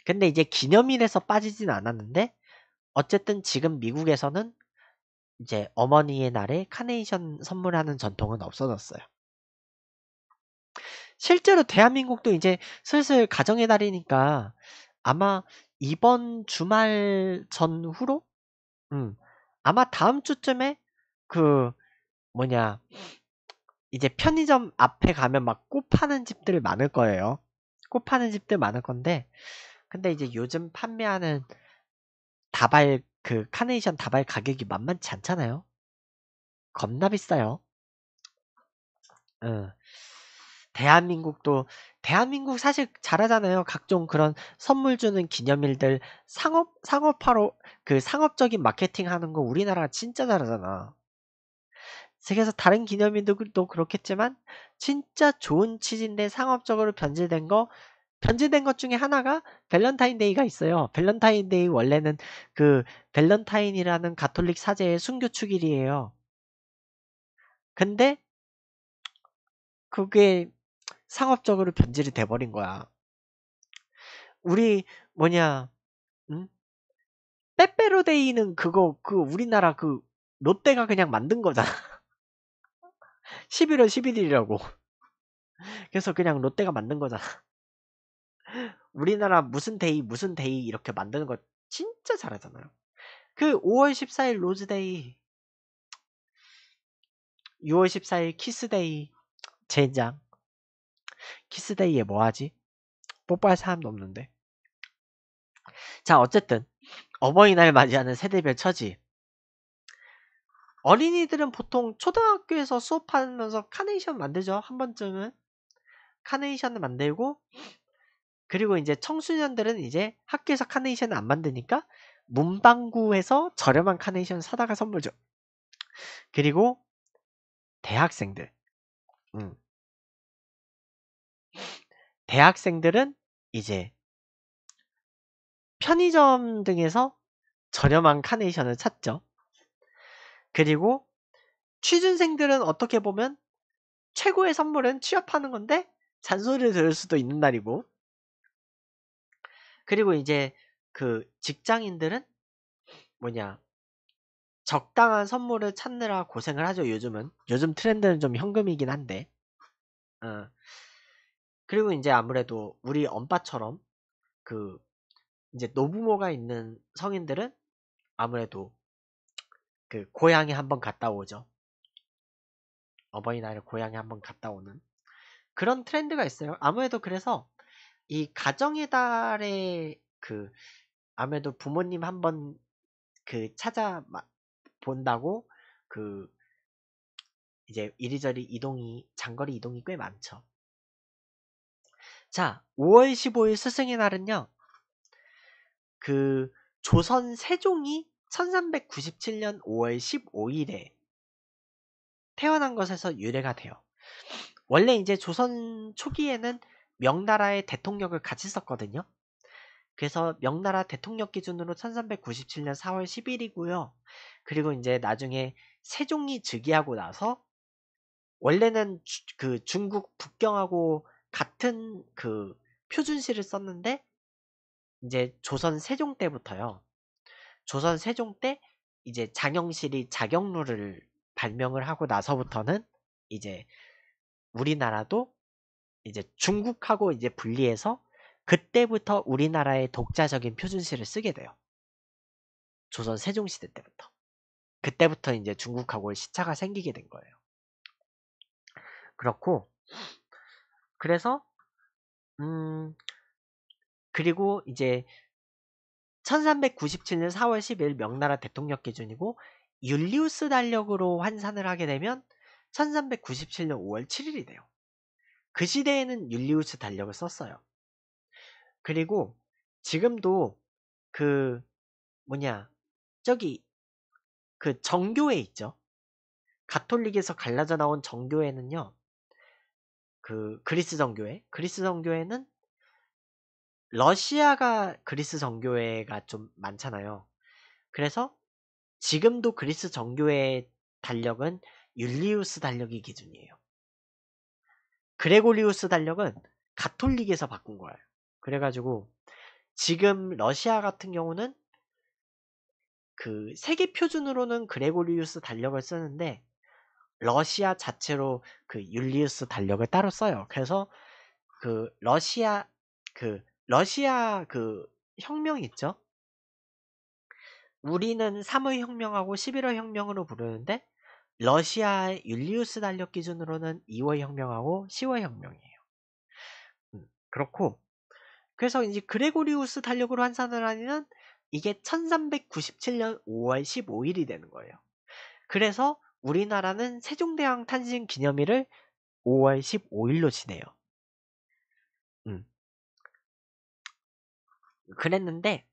근데 이제 기념일에서 빠지진 않았는데 어쨌든 지금 미국에서는 이제 어머니의 날에 카네이션 선물하는 전통은 없어졌어요. 실제로 대한민국도 이제 슬슬 가정의 달이니까 아마 이번 주말 전후로 음, 아마 다음 주쯤에 그 뭐냐 이제 편의점 앞에 가면 막 꽃 파는 집들 많을 거예요. 꽃 파는 집들 많을 건데 근데 이제 요즘 판매하는 다발 그 카네이션 다발 가격이 만만치 않잖아요. 겁나 비싸요. 응. 대한민국도 대한민국 사실 잘하잖아요. 각종 그런 선물 주는 기념일들 상업 상업화로 그 상업적인 마케팅 하는 거 우리나라가 진짜 잘하잖아. 세계에서 다른 기념일도 그, 그렇겠지만 진짜 좋은 취지인데 상업적으로 변질된 거 변질된 것 중에 하나가 밸런타인데이가 있어요. 밸런타인데이 원래는 그 밸런타인이라는 가톨릭 사제의 순교 축일이에요. 근데 그게 상업적으로 변질이 돼버린 거야. 우리 뭐냐 응? 빼빼로데이는 그거 그 우리나라 그 롯데가 그냥 만든 거잖아. 11월 11일이라고. 그래서 그냥 롯데가 만든 거잖아. 우리나라 무슨 데이 무슨 데이 이렇게 만드는 거 진짜 잘하잖아요. 그 5월 14일 로즈데이 6월 14일 키스데이 젠장 키스데이에 뭐하지? 뽀뽀할 사람도 없는데. 자, 어쨌든 어버이날 맞이하는 세대별 처지. 어린이들은 보통 초등학교에서 수업하면서 카네이션 만들죠. 한 번쯤은. 카네이션을 만들고 그리고 이제 청소년들은 이제 학교에서 카네이션을 안 만드니까 문방구에서 저렴한 카네이션 사다가 선물 줘. 그리고 대학생들. 음. 대학생들은 이제 편의점 등에서 저렴한 카네이션을 찾죠. 그리고 취준생들은 어떻게 보면 최고의 선물은 취업하는 건데 잔소리를 들을 수도 있는 날이고 그리고 이제 그 직장인들은 뭐냐 적당한 선물을 찾느라 고생을 하죠 요즘은 요즘 트렌드는 좀 현금이긴 한데 어, 그리고 이제 아무래도 우리 엄빠처럼 그 이제 노부모가 있는 성인들은 아무래도 그 고향에 한번 갔다 오죠. 어버이날을 고향에 한번 갔다 오는 그런 트렌드가 있어요. 아무래도 그래서 이 가정의 달에 그 아무래도 부모님 한번 그 찾아 본다고 그 이제 이리저리 이동이 장거리 이동이 꽤 많죠. 자, 5월 15일 스승의 날은요. 그 조선 세종이 1397년 5월 15일에 태어난 것에서 유래가 돼요. 원래 이제 조선 초기에는 명나라의 대통령을 같이 썼거든요. 그래서 명나라 대통령 기준으로 1397년 4월 10일이고요. 그리고 이제 나중에 세종이 즉위하고 나서 원래는 주, 그 중국 북경하고 같은 그 표준시를 썼는데 이제 조선 세종 때부터요. 조선 세종 때 이제 장영실이 자격루를 발명을 하고 나서부터는 이제 우리나라도 이제 중국하고 이제 분리해서 그때부터 우리나라의 독자적인 표준시를 쓰게 돼요. 조선 세종시대 때부터. 그때부터 이제 중국하고 시차가 생기게 된 거예요. 그렇고, 그래서 음 그리고 이제 1397년 4월 10일 명나라 대통령 기준이고 율리우스 달력으로 환산을 하게 되면 1397년 5월 7일이 돼요. 그 시대에는 율리우스 달력을 썼어요. 그리고 지금도 그 뭐냐 저기 그 정교회 있죠. 가톨릭에서 갈라져 나온 정교회는요. 그 그리스 정교회 그리스 정교회는 러시아가 그리스 정교회가 좀 많잖아요. 그래서 지금도 그리스 정교회의 달력은 율리우스 달력이 기준이에요. 그레고리우스 달력은 가톨릭에서 바꾼 거예요. 그래가지고 지금 러시아 같은 경우는 그 세계 표준으로는 그레고리우스 달력을 쓰는데 러시아 자체로 그 율리우스 달력을 따로 써요. 그래서 그 러시아 그 러시아 그 혁명 있죠? 우리는 3월 혁명하고 11월 혁명으로 부르는데 러시아의 율리우스 달력 기준으로는 2월 혁명하고 10월 혁명이에요. 음, 그렇고 그래서 이제 그레고리우스 달력으로 환산을 하니는 이게 1397년 5월 15일이 되는 거예요. 그래서 우리나라는 세종대왕 탄신 기념일을 5월 15일로 지내요. 음. 그랬는데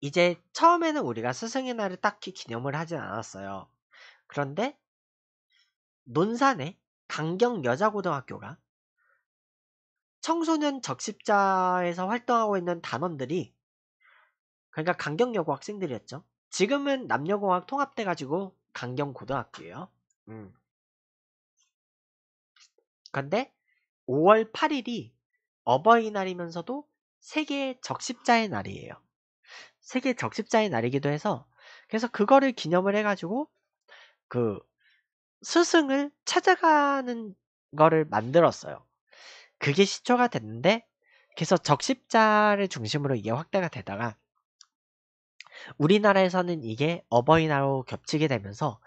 이제 처음에는 우리가 스승의 날을 딱히 기념을 하진 않았어요. 그런데 논산에 강경 여자고등학교가 청소년 적십자에서 활동하고 있는 단원들이 그러니까 강경여고 학생들이었죠. 지금은 남녀공학 통합돼가지고 강경고등학교예요. 그런데 음. 5월 8일이 어버이날이면서도 세계 적십자의 날이에요. 세계 적십자의 날이기도 해서 그래서 그거를 기념을 해가지고 그 스승을 찾아가는 거를 만들었어요. 그게 시초가 됐는데 그래서 적십자를 중심으로 이게 확대가 되다가 우리나라에서는 이게 어버이날로 겹치게 되면서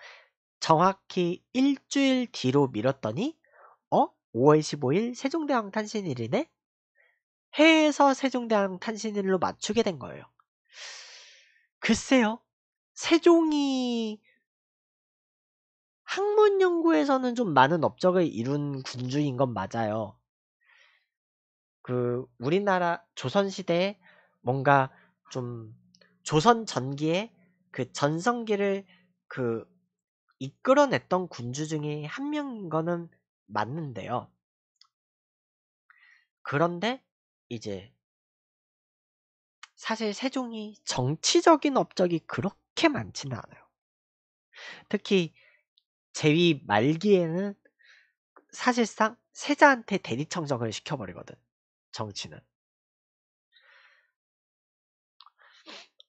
정확히 일주일 뒤로 미뤘더니 어? 5월 15일 세종대왕 탄신일이네? 해외에서 세종대왕 탄신일로 맞추게 된 거예요. 글쎄요. 세종이 학문 연구에서는 좀 많은 업적을 이룬 군주인 건 맞아요. 그 우리나라 조선시대에 뭔가 좀 조선 전기에 그 전성기를 그 이끌어냈던 군주 중에 한 명인 거는 맞는데요. 그런데 이제 사실 세종이 정치적인 업적이 그렇게 많지는 않아요. 특히 제위 말기에는 사실상 세자한테 대리청정을 시켜버리거든. 정치는.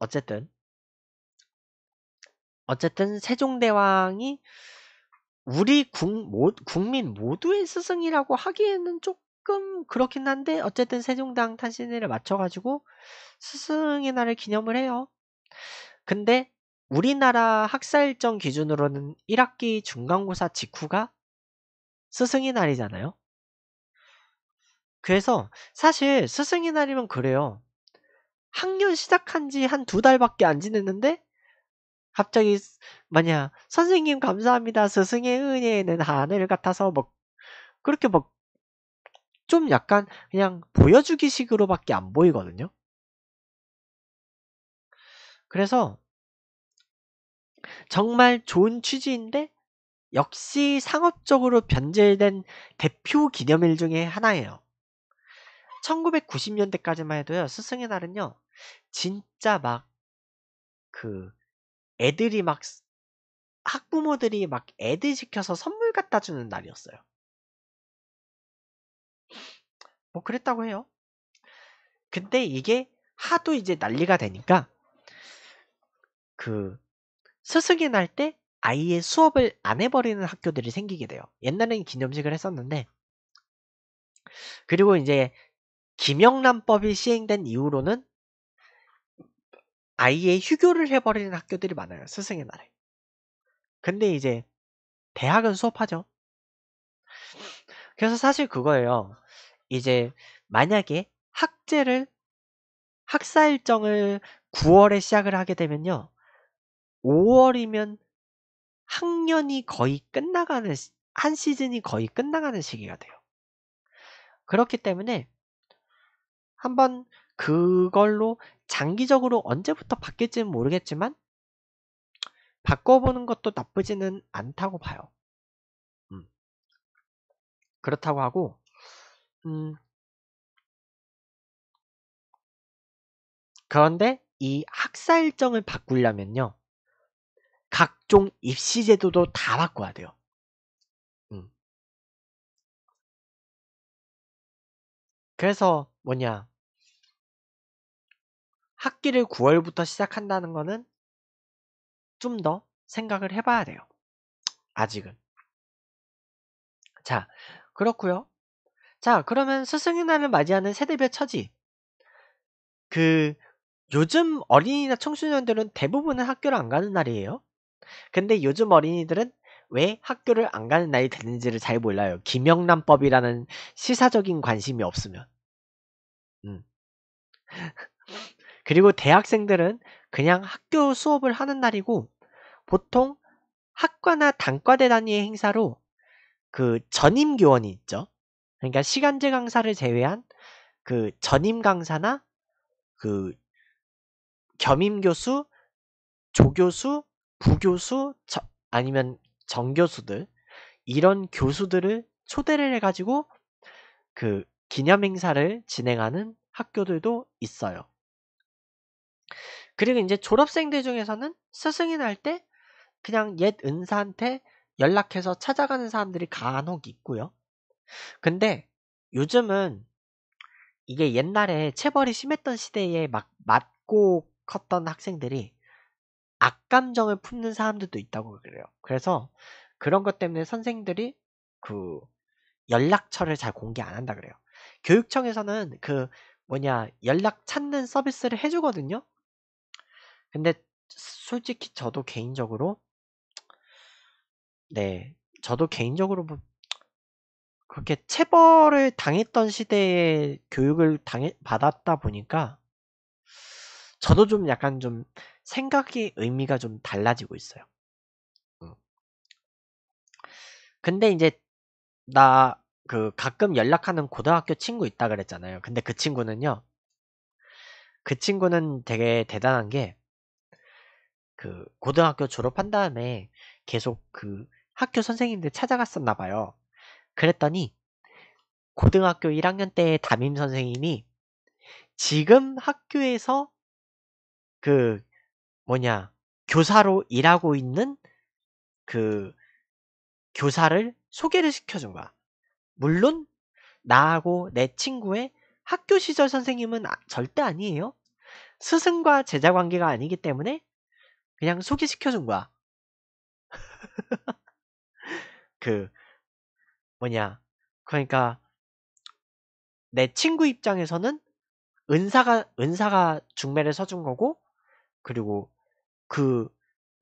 어쨌든 어쨌든 세종대왕이 우리 국, 민 모두의 스승이라고 하기에는 조금 그렇긴 한데 어쨌든 세종당 탄신일을 맞춰가지고 스승의 날을 기념을 해요. 근데 우리나라 학사 일정 기준으로는 1학기 중간고사 직후가 스승의 날이잖아요. 그래서 사실 스승의 날이면 그래요. 학년 시작한 지 한 두 달밖에 안 지냈는데 갑자기 뭐냐, 선생님 감사합니다 스승의 은혜는 하늘 같아서 뭐 그렇게 뭐, 좀 약간 그냥 보여주기식으로밖에 안 보이거든요. 그래서 정말 좋은 취지인데 역시 상업적으로 변질된 대표 기념일 중에 하나예요. 1990년대까지만 해도요. 스승의 날은요. 진짜 막 그 애들이 막 학부모들이 막 애들 시켜서 선물 갖다 주는 날이었어요. 뭐 그랬다고 해요. 근데 이게 하도 이제 난리가 되니까 그스승이날 때 아이의 수업을 안 해버리는 학교들이 생기게 돼요. 옛날에는 기념식을 했었는데 그리고 이제 김영란법이 시행된 이후로는 아예 휴교를 해버리는 학교들이 많아요. 스승의 날에. 근데 이제 대학은 수업하죠. 그래서 사실 그거예요. 이제 만약에 학제를 학사 일정을 9월에 시작을 하게 되면요. 5월이면 학년이 거의 끝나가는 한 시즌이 거의 끝나가는 시기가 돼요. 그렇기 때문에 한번 그걸로 장기적으로 언제부터 바뀔지는 모르겠지만 바꿔보는 것도 나쁘지는 않다고 봐요. 음. 그렇다고 하고 음. 그런데 이 학사 일정을 바꾸려면요. 각종 입시 제도도 다 바꿔야 돼요. 음. 그래서 뭐냐 학기를 9월부터 시작한다는 거는 좀 더 생각을 해봐야 돼요. 아직은. 자, 그렇고요 자, 그러면 스승의 날을 맞이하는 세대별 처지. 그, 요즘 어린이나 청소년들은 대부분은 학교를 안 가는 날이에요. 근데 요즘 어린이들은 왜 학교를 안 가는 날이 되는지를 잘 몰라요. 김영란법이라는 시사적인 관심이 없으면. 음. 그리고 대학생들은 그냥 학교 수업을 하는 날이고 보통 학과나 단과대 단위의 행사로 그 전임 교원이 있죠. 그러니까 시간제 강사를 제외한 그 전임 강사나 그 겸임 교수, 조교수, 부교수 저, 아니면 정교수들 이런 교수들을 초대를 해가지고 그 기념 행사를 진행하는 학교들도 있어요. 그리고 이제 졸업생들 중에서는 스승이 날 때 그냥 옛 은사한테 연락해서 찾아가는 사람들이 간혹 있고요. 근데 요즘은 이게 옛날에 체벌이 심했던 시대에 막 맞고 컸던 학생들이 악감정을 품는 사람들도 있다고 그래요. 그래서 그런 것 때문에 선생들이 그 연락처를 잘 공개 안 한다 그래요. 교육청에서는 그 뭐냐 연락 찾는 서비스를 해주거든요. 근데 솔직히 저도 개인적으로 네 저도 개인적으로 뭐 그렇게 체벌을 당했던 시대에 교육을 당해 받았다 보니까 저도 좀 약간 좀 생각의 의미가 좀 달라지고 있어요. 음. 근데 이제 나 그 가끔 연락하는 고등학교 친구 있다 그랬잖아요. 근데 그 친구는요. 그 친구는 되게 대단한 게그 고등학교 졸업한 다음에 계속 그 학교 선생님들 찾아갔었나 봐요. 그랬더니 고등학교 1학년 때 담임 선생님이 지금 학교에서 그 뭐냐 교사로 일하고 있는 그 교사를 소개를 시켜준 거야. 물론 나하고 내 친구의 학교 시절 선생님은 아, 절대 아니에요. 스승과 제자 관계가 아니기 때문에 그냥 소개시켜준 거야. 그 뭐냐 그러니까 내 친구 입장에서는 은사가 은사가 중매를 서준 거고 그리고 그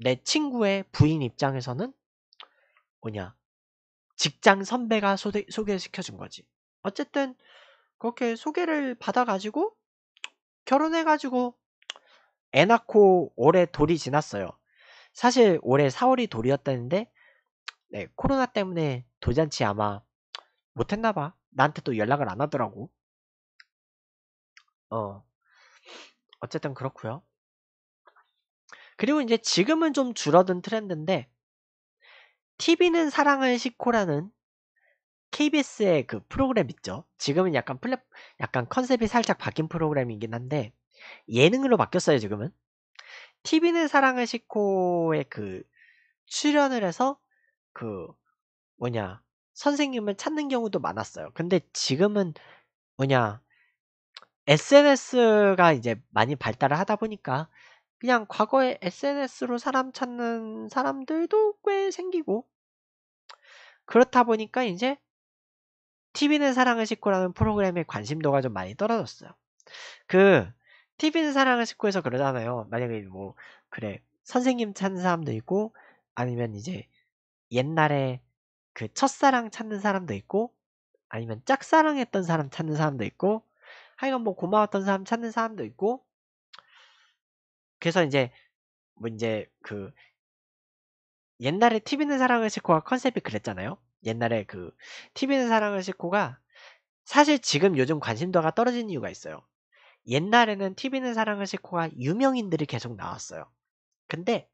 내 친구의 부인 입장에서는 뭐냐 직장 선배가 소대, 소개시켜 준 거지 어쨌든 그렇게 소개를 받아가지고 결혼해가지고 애 낳고 올해 돌이 지났어요. 사실 올해 4월이 돌이었다는데 네, 코로나 때문에 돌잔치 아마 못했나봐. 나한테 또 연락을 안 하더라고. 어. 어쨌든 그렇고요 그리고 이제 지금은 좀 줄어든 트렌드인데, TV는 사랑을 싣고라는 KBS의 그 프로그램 있죠. 지금은 약간 플랫, 약간 컨셉이 살짝 바뀐 프로그램이긴 한데, 예능으로 바뀌었어요, 지금은. TV는 사랑을 싣고에 그 출연을 해서 그 뭐냐 선생님을 찾는 경우도 많았어요. 근데 지금은 뭐냐 SNS가 이제 많이 발달을 하다 보니까 그냥 과거에 SNS로 사람 찾는 사람들도 꽤 생기고 그렇다 보니까 이제 TV는 사랑을 싣고라는 프로그램에 관심도가 좀 많이 떨어졌어요. 그 TV는 사랑을 싣고 해서 그러잖아요. 만약에 뭐 그래 선생님 찾는 사람도 있고 아니면 이제 옛날에 그 첫사랑 찾는 사람도 있고 아니면 짝사랑했던 사람 찾는 사람도 있고 하여간 뭐 고마웠던 사람 찾는 사람도 있고 그래서 이제 뭐 이제 그 옛날에 TV는 사랑을 싣고가 컨셉이 그랬잖아요. 옛날에 그 TV는 사랑을 싣고가 사실 지금 요즘 관심도가 떨어진 이유가 있어요. 옛날에는 TV는 사랑을 싣고가 유명인들이 계속 나왔어요. 근데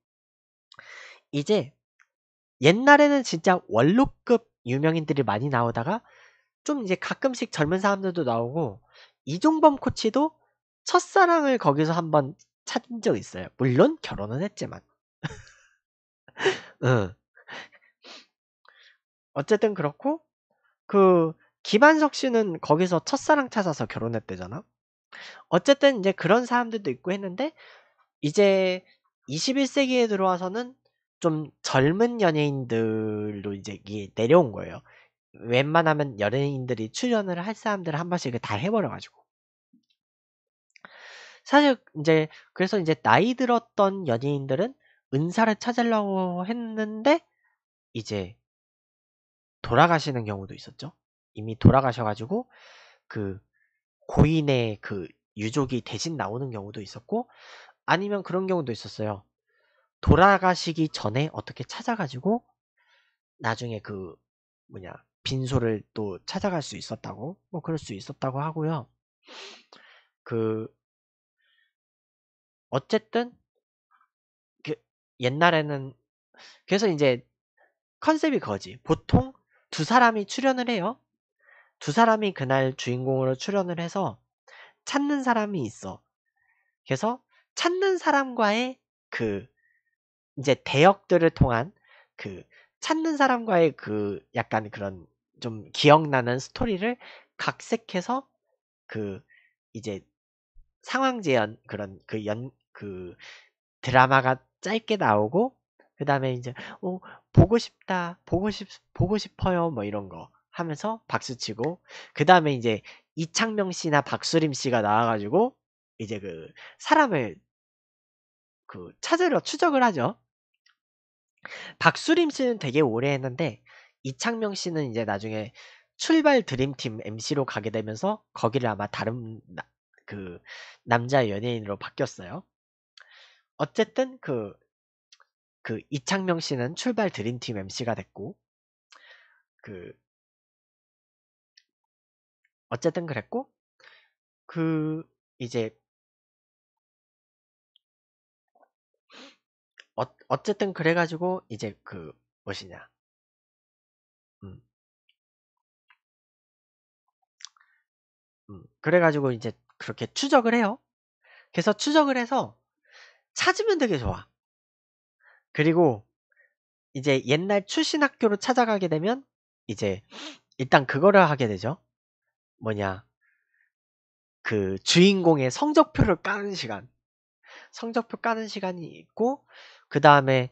이제 옛날에는 진짜 원로급 유명인들이 많이 나오다가 좀 이제 가끔씩 젊은 사람들도 나오고 이종범 코치도 첫사랑을 거기서 한번 찾은 적 있어요. 물론 결혼은 했지만. 응. 어쨌든 그렇고 그 김한석 씨는 거기서 첫사랑 찾아서 결혼했대잖아. 어쨌든 이제 그런 사람들도 있고 했는데 이제 21세기에 들어와서는 좀 젊은 연예인들로 이제 내려온 거예요. 웬만하면 연예인들이 출연을 할 사람들을 한 번씩 다 해버려가지고. 사실 이제 그래서 이제 나이 들었던 연예인들은 은사를 찾으려고 했는데 이제 돌아가시는 경우도 있었죠. 이미 돌아가셔가지고 그 고인의 그 유족이 대신 나오는 경우도 있었고 아니면 그런 경우도 있었어요. 돌아가시기 전에 어떻게 찾아가지고 나중에 그 뭐냐 빈소를 또 찾아갈 수 있었다고 뭐 그럴 수 있었다고 하고요. 그 어쨌든 그 옛날에는 그래서 이제 컨셉이 거지. 보통 두 사람이 출연을 해요. 두 사람이 그날 주인공으로 출연을 해서 찾는 사람이 있어. 그래서 찾는 사람과의 그 이제 대역들을 통한 그 찾는 사람과의 그 약간 그런 좀 기억나는 스토리를 각색해서 그 이제 상황 재현 그런 그 연그 그 드라마가 짧게 나오고 그 다음에 이제 어 보고 싶다 보고 싶 보고 싶어요 뭐 이런 거 하면서 박수치고 그 다음에 이제 이창명 씨나 박수림 씨가 나와가지고 이제 그 사람을 그 찾으러 추적을 하죠. 박수림 씨는 되게 오래 했는데 이창명 씨는 이제 나중에 출발 드림팀 MC로 가게 되면서 거기를 아마 다른 나, 그 남자 연예인으로 바뀌었어요. 어쨌든 그그 그 이창명 씨는 출발 드림팀 MC가 됐고 그 어쨌든 그랬고 그 이제 어, 어쨌든 그래가지고 이제 그뭐시냐 음. 음. 그래가지고 이제 그렇게 추적을 해요 그래서 추적을 해서 찾으면 되게 좋아 그리고 이제 옛날 출신 학교로 찾아가게 되면 이제 일단 그거를 하게 되죠 뭐냐 그 주인공의 성적표를 까는 시간 성적표 까는 시간이 있고 그 다음에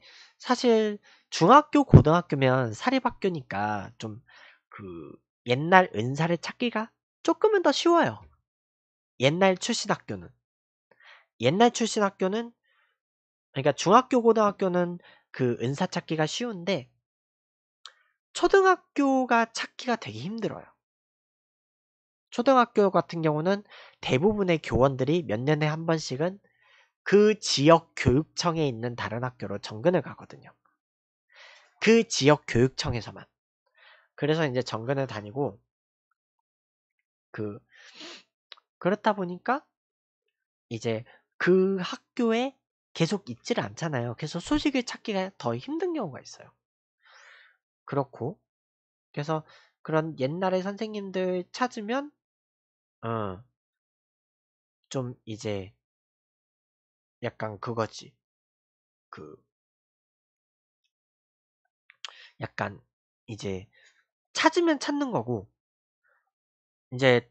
사실 중학교 고등학교면 사립학교니까 좀 그 옛날 은사를 찾기가 조금은 더 쉬워요 옛날 출신 학교는 옛날 출신 학교는 그러니까 중학교 고등학교는 그 은사 찾기가 쉬운데 초등학교가 찾기가 되게 힘들어요 초등학교 같은 경우는 대부분의 교원들이 몇 년에 한 번씩은 그 지역 교육청에 있는 다른 학교로 정근을 가거든요. 그 지역 교육청에서만. 그래서 이제 정근을 다니고 그 그렇다 보니까 이제 그 학교에 계속 있지를 않잖아요. 그래서 소식을 찾기가 더 힘든 경우가 있어요. 그렇고 그래서 그런 옛날의 선생님들 찾으면 어. 좀 이제 약간 그거지. 그 약간 이제 찾으면 찾는 거고 이제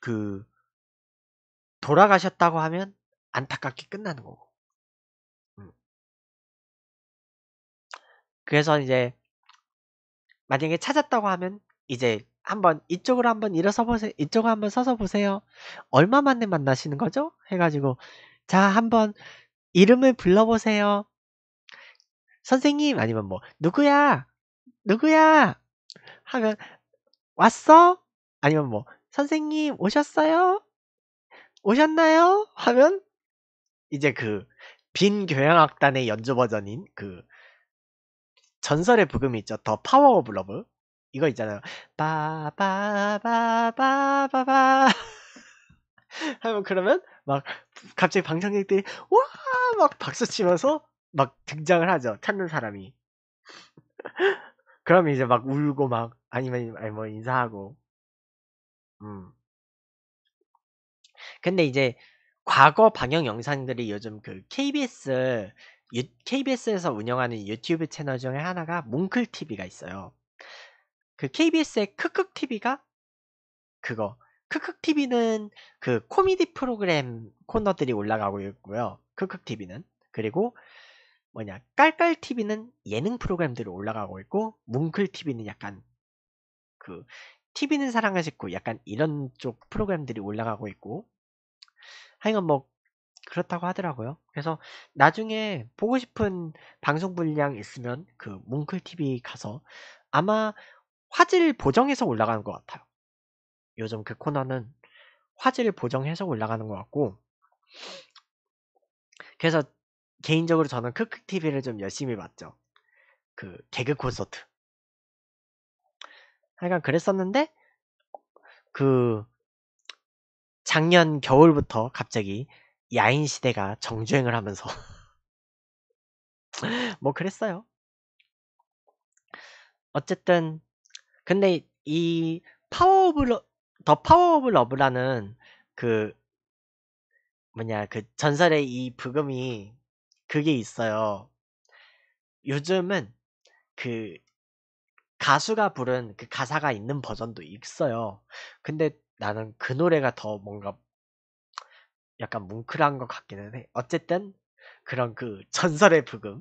그 돌아가셨다고 하면 안타깝게 끝나는 거고. 음. 그래서 이제 만약에 찾았다고 하면 이제 한번 이쪽으로 한번 일어서 보세요. 이쪽으로 한번 서서 보세요. 얼마 만에 만나시는 거죠? 해가지고 자 한번 이름을 불러보세요. 선생님 아니면 뭐 누구야 누구야 하면 왔어? 아니면 뭐 선생님 오셨어요? 오셨나요? 하면 이제 그 빈 교향악단의 연주 버전인 그 전설의 부금이 있죠. 더 파워 오브 러브. 이거 있잖아요. 빠빠빠빠빠빠 하면 그러면 막 갑자기 방청객들이 와막 박수 치면서 막 등장을 하죠. 찾는 사람이. 그러면 이제 막 울고 막 아니면 아니 뭐 인사하고. 음. 근데 이제 과거 방영 영상들이 요즘 그 KBS KBS에서 운영하는 유튜브 채널 중에 하나가 몽클TV가 있어요. 그 KBS의 크크TV가 그거 크크TV는 그 코미디 프로그램 코너들이 올라가고 있고요. 크크TV는 그리고 뭐냐 깔깔TV는 예능 프로그램들이 올라가고 있고 뭉클TV는 약간 그 TV는 사랑을 짓고 약간 이런 쪽 프로그램들이 올라가고 있고 하여간 뭐 그렇다고 하더라고요. 그래서 나중에 보고 싶은 방송 분량 있으면 그 뭉클TV 가서 아마 화질 보정해서 올라가는 것 같아요. 요즘 그 코너는 화질 보정해서 올라가는 것 같고 그래서 개인적으로 저는 크크TV를 좀 열심히 봤죠. 그 개그 콘서트. 하여간 그랬었는데 그 작년 겨울부터 갑자기 야인 시대가 정주행을 하면서 뭐 그랬어요. 어쨌든 근데 이 파워 오브 러, 더 파워 오브 러브라는 그 뭐냐 그 전설의 이 부금이 그게 있어요. 요즘은 그 가수가 부른 그 가사가 있는 버전도 있어요. 근데 나는 그 노래가 더 뭔가 약간 뭉클한 것 같기는 해. 어쨌든 그런 그 전설의 부금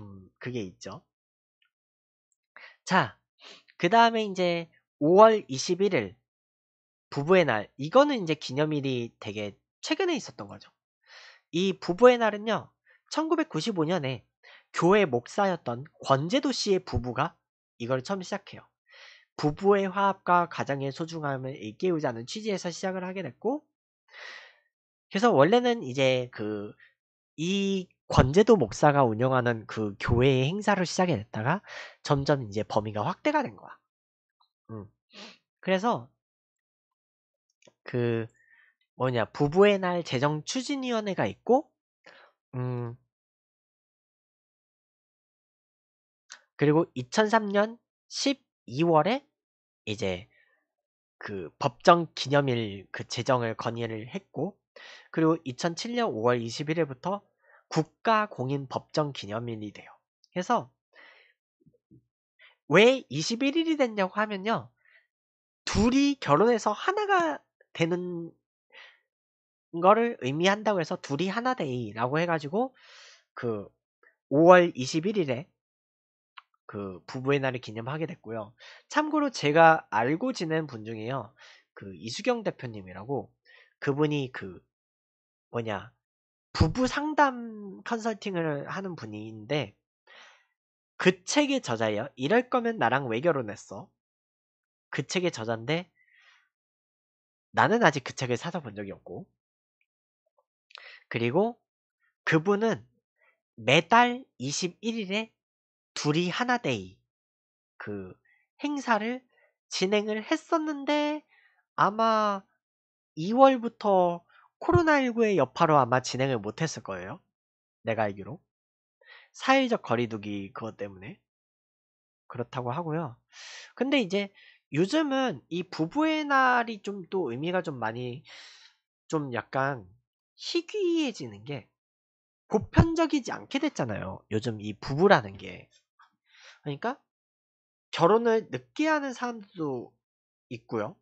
음, 그게 있죠. 자, 그 다음에 이제 5월 21일 부부의 날 이거는 이제 기념일이 되게 최근에 있었던 거죠. 이 부부의 날은요. 1995년에 교회 목사였던 권재도 씨의 부부가 이걸 처음 시작해요. 부부의 화합과 가정의 소중함을 일깨우자는 취지에서 시작을 하게 됐고 그래서 원래는 이제 그이 권재도 목사가 운영하는 그 교회의 행사를 시작해 냈다가 점점 이제 범위가 확대가 된 거야. 음. 그래서 그 뭐냐 부부의 날 재정 추진위원회가 있고 음 그리고 2003년 12월에 이제 그 법정 기념일 그 재정을 건의를 했고 그리고 2007년 5월 21일부터 국가공인법정기념일이 돼요. 그래서 왜 21일이 됐냐고 하면요. 둘이 결혼해서 하나가 되는 거를 의미한다고 해서 둘이 하나 데이라고 해가지고 그 5월 21일에 그 부부의 날을 기념하게 됐고요. 참고로 제가 알고 지낸 분 중에요. 그 이수경 대표님이라고 그분이 그 뭐냐 부부 상담 컨설팅을 하는 분인데 그 책의 저자예요. 이럴 거면 나랑 왜 결혼했어? 그 책의 저자인데 나는 아직 그 책을 사서 본 적이 없고 그리고 그분은 매달 21일에 둘이 하나 데이 그 행사를 진행을 했었는데 아마 2월부터 코로나19의 여파로 아마 진행을 못했을 거예요. 내가 알기로. 사회적 거리두기 그것 때문에 그렇다고 하고요. 근데 이제 요즘은 이 부부의 날이 좀 또 의미가 좀 많이 좀 약간 희귀해지는 게 보편적이지 않게 됐잖아요. 요즘 이 부부라는 게. 그러니까 결혼을 늦게 하는 사람도 있고요.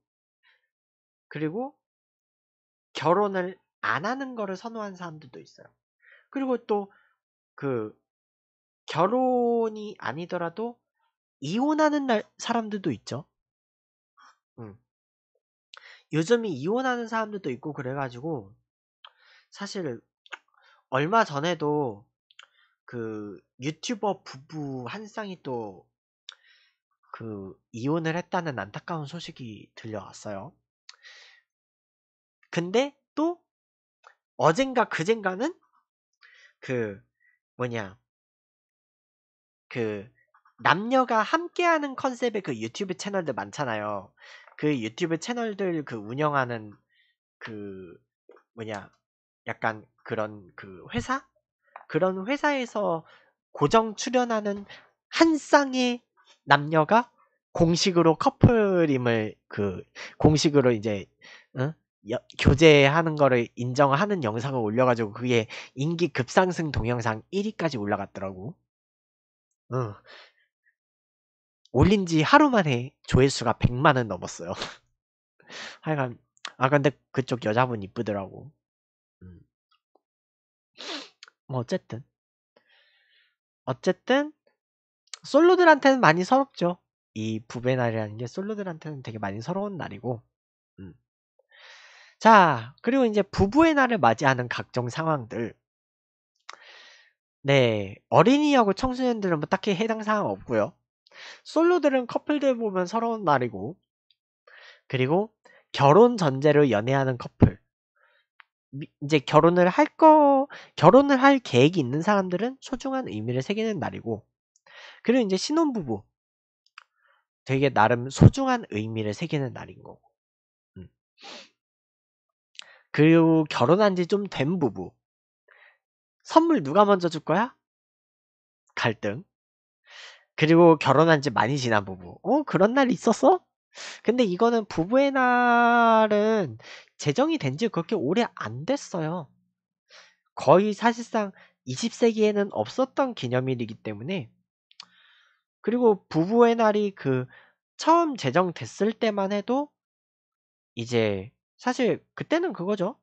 그리고 결혼을 안 하는 거를 선호하는 사람들도 있어요. 그리고 또 그 결혼이 아니더라도 이혼하는 날 사람들도 있죠. 음. 요즘에 이혼하는 사람들도 있고 그래가지고 사실 얼마 전에도 그 유튜버 부부 한 쌍이 또 그 이혼을 했다는 안타까운 소식이 들려왔어요. 근데 또 어젠가 그젠가는 그 뭐냐 그 남녀가 함께하는 컨셉의 그 유튜브 채널들 많잖아요. 그 유튜브 채널들 그 운영하는 그 뭐냐 약간 그런 그 회사 그런 회사에서 고정 출연하는 한 쌍의 남녀가 공식으로 커플임을 그 공식으로 이제 응? 여, 교제하는 거를 인정하는 영상을 올려가지고 그게 인기 급상승 동영상 1위까지 올라갔더라고. 응. 올린 지 하루 만에 조회수가 100만은 넘었어요. 하여간, 아, 근데 그쪽 여자분 이쁘더라고. 음. 뭐, 어쨌든. 어쨌든, 솔로들한테는 많이 서럽죠. 이 부배날이라는 게 솔로들한테는 되게 많이 서러운 날이고, 자, 그리고 이제 부부의 날을 맞이하는 각종 상황들. 네, 어린이하고 청소년들은 뭐 딱히 해당 사항 없고요. 솔로들은 커플들 보면 서러운 날이고, 그리고 결혼 전제로 연애하는 커플. 이제 결혼을 할 거, 결혼을 할 계획이 있는 사람들은 소중한 의미를 새기는 날이고, 그리고 이제 신혼부부. 되게 나름 소중한 의미를 새기는 날인 거고. 음. 그리고 결혼한 지 좀 된 부부. 선물 누가 먼저 줄 거야? 갈등. 그리고 결혼한 지 많이 지난 부부. 어, 그런 날 있었어? 근데 이거는 부부의 날은 제정이 된 지 그렇게 오래 안 됐어요. 거의 사실상 20세기에는 없었던 기념일이기 때문에. 그리고 부부의 날이 그 처음 제정됐을 때만 해도 이제 사실 그때는 그거죠.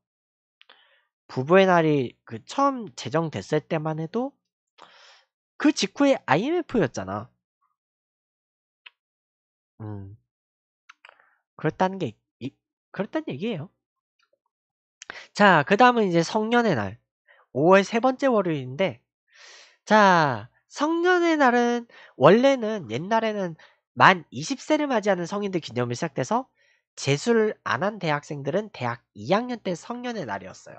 부부의 날이 그 처음 제정됐을 때만 해도 그 직후에 IMF였잖아. 음. 그렇다는 게, 이, 그렇단 얘기예요. 자, 그 다음은 이제 성년의 날. 5월 세 번째 월요일인데, 자, 성년의 날은 원래는 옛날에는 만 20세를 맞이하는 성인들 기념일 시작돼서 재수를 안한 대학생들은 대학 2학년 때 성년의 날이었어요.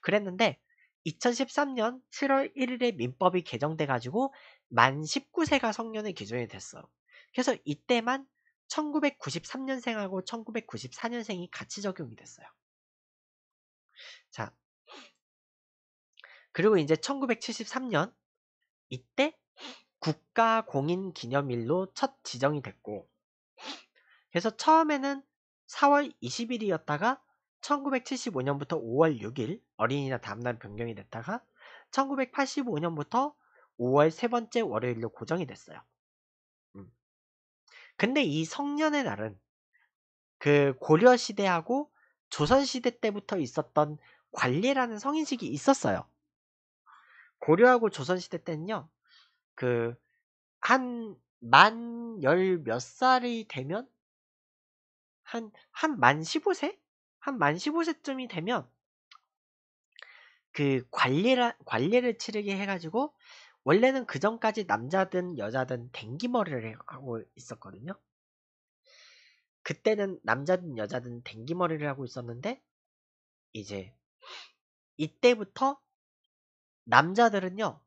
그랬는데 2013년 7월 1일에 민법이 개정돼가지고 만 19세가 성년의 기준이 됐어요. 그래서 이때만 1993년생하고 1994년생이 같이 적용이 됐어요. 자, 그리고 이제 1973년 이때 국가공인기념일로 첫 지정이 됐고 그래서 처음에는 4월 20일이었다가 1975년부터 5월 6일 어린이날 다음날 변경이 됐다가 1985년부터 5월 세 번째 월요일로 고정이 됐어요. 음. 근데 이 성년의 날은 그 고려 시대하고 조선 시대 때부터 있었던 관례라는 성인식이 있었어요. 고려하고 조선 시대 때는요. 그 한 만 열 몇 살이 되면 한, 한 만 15세? 한 만 15세쯤이 되면 그 관리를, 관리를 치르게 해가지고 원래는 그 전까지 남자든 여자든 댕기머리를 하고 있었거든요. 그때는 남자든 여자든 댕기머리를 하고 있었는데 이제 이때부터 남자들은요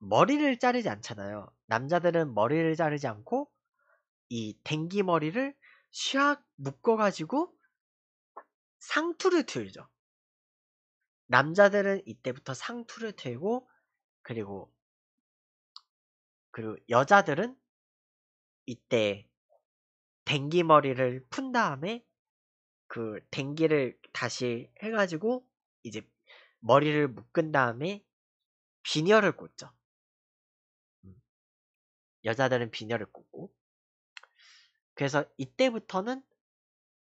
머리를 자르지 않잖아요. 남자들은 머리를 자르지 않고 이 댕기머리를 시악 묶어가지고 상투를 틀죠. 남자들은 이때부터 상투를 틀고 그리고 그리고 여자들은 이때 댕기머리를 푼 다음에 그 댕기를 다시 해가지고 이제 머리를 묶은 다음에 비녀를 꽂죠. 음. 여자들은 비녀를 꽂고 그래서 이때부터는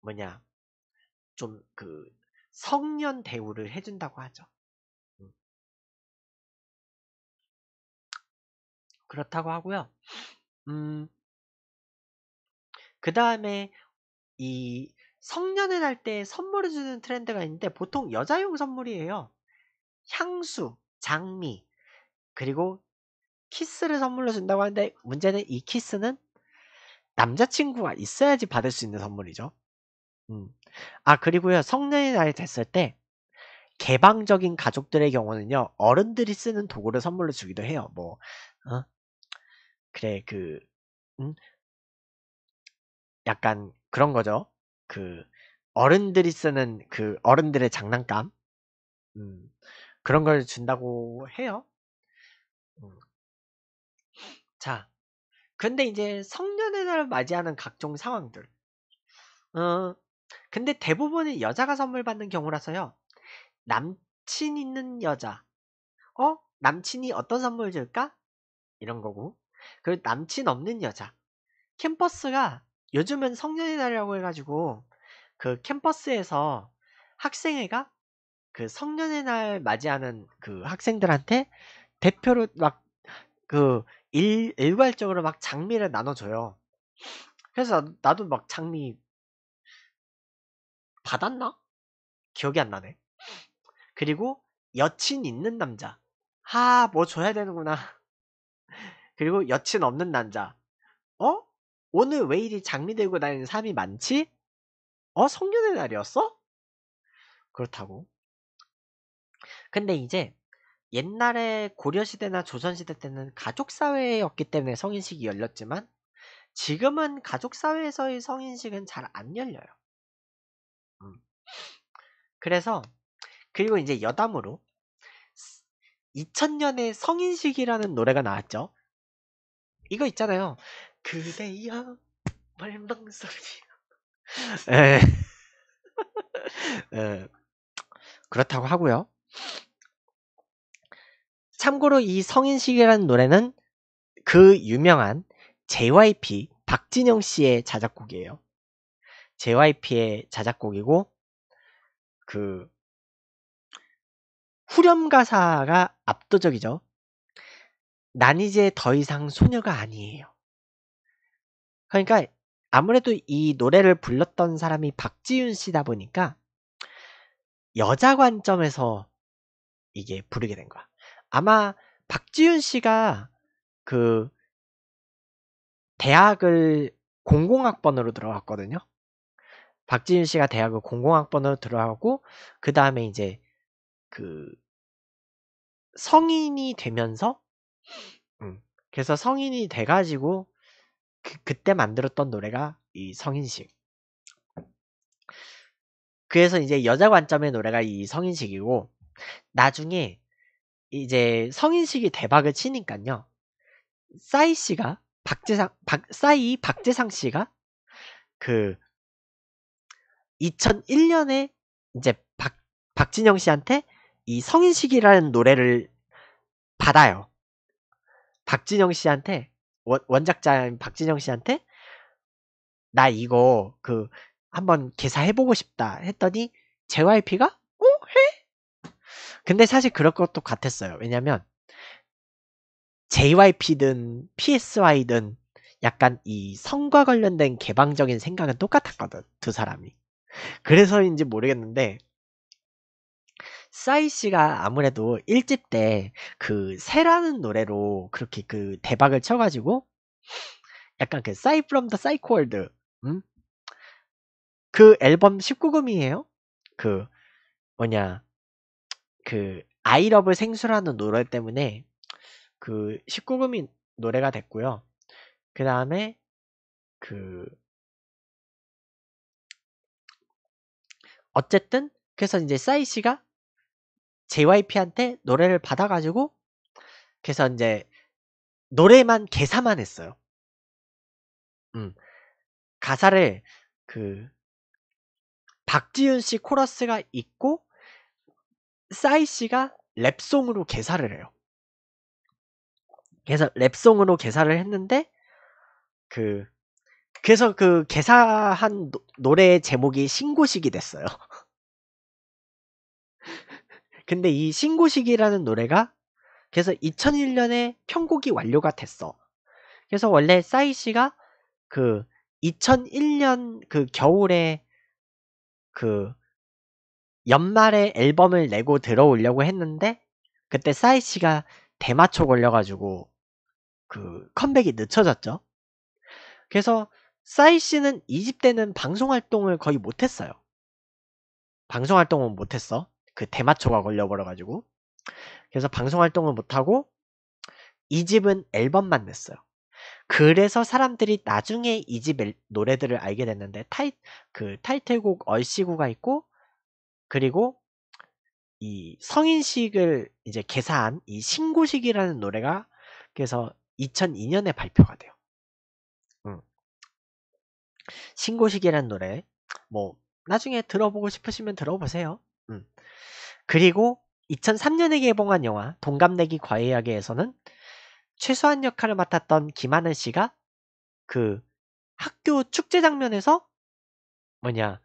뭐냐 좀 그 성년 대우를 해준다고 하죠. 음. 그렇다고 하고요. 음, 그 다음에 이 성년을 할 때 선물을 주는 트렌드가 있는데 보통 여자용 선물이에요. 향수, 장미, 그리고 키스를 선물로 준다고 하는데 문제는 이 키스는 남자친구가 있어야지 받을 수 있는 선물이죠. 음. 아, 그리고요, 성년의 나이 됐을 때, 개방적인 가족들의 경우는요, 어른들이 쓰는 도구를 선물로 주기도 해요. 뭐, 어? 그래, 그, 음? 약간 그런 거죠. 그, 어른들이 쓰는 그 어른들의 장난감? 음, 그런 걸 준다고 해요. 음. 자, 근데 이제 성년의 날을 맞이하는 각종 상황들. 어, 근데 대부분은 여자가 선물 받는 경우라서요. 남친 있는 여자. 어? 남친이 어떤 선물 줄까? 이런 거고. 그리고 남친 없는 여자. 캠퍼스가 요즘은 성년의 날이라고 해가지고 그 캠퍼스에서 학생회가 그 성년의 날 맞이하는 그 학생들한테 대표로 막그 일, 일괄적으로 막 장미를 나눠줘요. 그래서 나, 도막 장미 받았나? 기억이 안 나네. 그리고 여친 있는 남자. 하, 아, 뭐 줘야 되는구나. 그리고 여친 없는 남자. 어? 오늘 왜 이리 장미 들고 다니는 사람이 많지? 어? 성년의 날이었어? 그렇다고. 근데 이제 옛날에 고려시대나 조선시대 때는 가족사회였기 때문에 성인식이 열렸지만 지금은 가족사회에서의 성인식은 잘 안 열려요. 음. 그래서 그리고 이제 여담으로 2000년에 성인식이라는 노래가 나왔죠. 이거 있잖아요. 그대여 멀망설이야 에. 에. 그렇다고 하고요. 참고로 이 성인식이라는 노래는 그 유명한 JYP 박진영 씨의 자작곡이에요. JYP의 자작곡이고 그 후렴 가사가 압도적이죠. 난 이제 더 이상 소녀가 아니에요. 그러니까 아무래도 이 노래를 불렀던 사람이 박지윤 씨다 보니까 여자 관점에서 이게 부르게 된 거야. 아마 박지윤 씨가 그 대학을 공공학번으로 들어갔거든요. 박지윤 씨가 대학을 공공학번으로 들어가고 그 다음에 이제 그 성인이 되면서 음, 그래서 성인이 돼가지고 그, 그때 만들었던 노래가 이 성인식. 그래서 이제 여자 관점의 노래가 이 성인식이고 나중에 이제 성인식이 대박을 치니깐요. 싸이 씨가 박재상 박 싸이 박재상 씨가 그 2001년에 이제 박 박진영 씨한테 이 성인식이라는 노래를 받아요. 박진영 씨한테 원, 원작자인 박진영 씨한테 나 이거 그 한번 개사해보고 싶다 했더니 JYP가 어 해? 근데 사실 그럴 것도 같았어요. 왜냐면 JYP든 PSY든 약간 이 성과 관련된 개방적인 생각은 똑같았거든 두 사람이. 그래서인지 모르겠는데 싸이 씨가 아무래도 1집 때 그 새라는 노래로 그렇게 그 대박을 쳐가지고 약간 그 싸이 프롬 더 사이코월드 음? 그 앨범 19금이에요? 그 뭐냐 그아이러브 생수라는 노래 때문에 그 19금이 노래가 됐고요. 그 다음에 그 어쨌든 그래서 이제 싸이 씨가 JYP한테 노래를 받아가지고 그래서 이제 노래만 개사만 했어요. 음 가사를 그 박지윤 씨 코러스가 있고 싸이 씨가 랩송으로 개사를 해요. 그래서 랩송으로 개사를 했는데 그 그래서 그 개사한 노래 제목이 신고식이 됐어요. 근데 이 신고식이라는 노래가 그래서 2001년에 편곡이 완료가 됐어. 그래서 원래 싸이 씨가 그 2001년 그 겨울에 그 연말에 앨범을 내고 들어오려고 했는데 그때 싸이 씨가 대마초 걸려가지고 그 컴백이 늦춰졌죠. 그래서 싸이 씨는 20대는 방송 활동을 거의 못했어요. 방송 활동은 못했어. 그 대마초가 걸려버려가지고. 그래서 방송 활동을 못하고 2 집은 앨범만 냈어요. 그래서 사람들이 나중에 이집 노래들을 알게 됐는데 타이 그 타이틀곡 얼씨구가 있고 그리고 이 성인식을 이제 계산 이 신고식이라는 노래가 그래서 2002년에 발표가 돼요. 음. 신고식이라는 노래 뭐 나중에 들어보고 싶으시면 들어보세요. 음. 그리고 2003년에 개봉한 영화 동갑내기 과외하기에서는 최소한 역할을 맡았던 김하늘 씨가 그 학교 축제 장면에서 뭐냐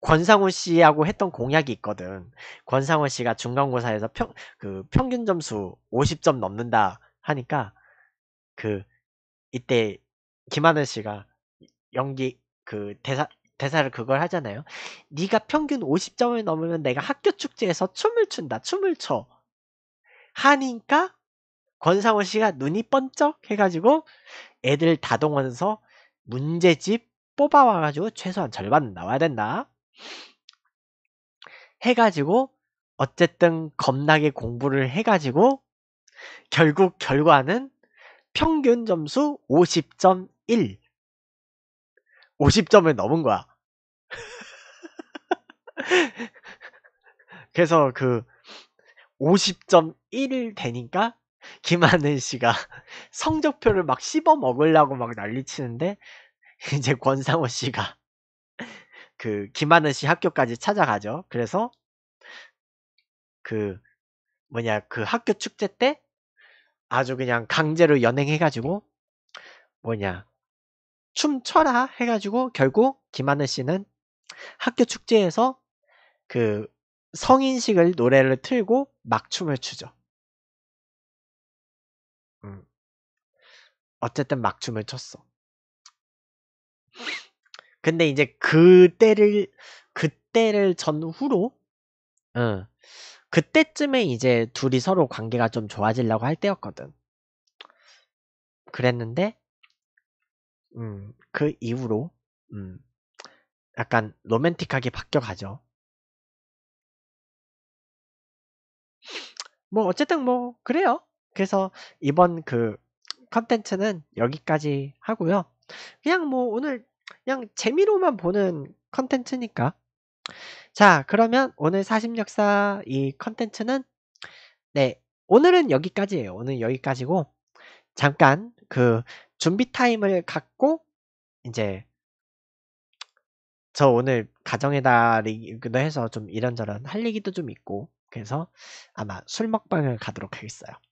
권상훈 씨하고 했던 공약이 있거든. 권상훈 씨가 중간고사에서 평, 그 평균 점수 50점 넘는다 하니까 그 이때 김하늘 씨가 연기 그 대사 대사를 그걸 하잖아요. 네가 평균 50점을 넘으면 내가 학교 축제에서 춤을 춘다. 춤을 춰. 하니까 권상우 씨가 눈이 번쩍 해가지고 애들 다동원해서 문제집 뽑아와가지고 최소한 절반 나와야 된다. 해가지고 어쨌든 겁나게 공부를 해가지고 결국 결과는 평균 점수 50.1 50점을 넘은 거야. 그래서 그50.1 되니까 김하늘 씨가 성적표를 막 씹어 먹으려고 막 난리 치는데 이제 권상우 씨가 그 김하는 씨 학교까지 찾아가죠. 그래서 그 뭐냐 그 학교 축제 때 아주 그냥 강제로 연행해가지고 뭐냐 춤춰라 해가지고 결국 김하늘 씨는 학교 축제에서 그 성인식을 노래를 틀고 막춤을 추죠. 음. 어쨌든 막춤을 췄어. 근데 이제 그때를 그때를 전후로 응. 어, 그때쯤에 이제 둘이 서로 관계가 좀 좋아지려고 할 때였거든. 그랬는데 음, 그 이후로 음, 약간 로맨틱하게 바뀌어 가죠. 뭐 어쨌든 뭐 그래요. 그래서 이번 그 컨텐츠는 여기까지 하고요. 그냥 뭐 오늘 그냥 재미로만 보는 컨텐츠니까. 자, 그러면 오늘 4심역사이 컨텐츠는 네, 오늘은 여기까지예요. 오늘 여기까지고 잠깐 그 준비 타임을 갖고 이제 저 오늘 가정에달 리기도 해서 좀 이런저런 할 얘기도 좀 있고 그래서 아마 술 먹방을 가도록 하겠어요.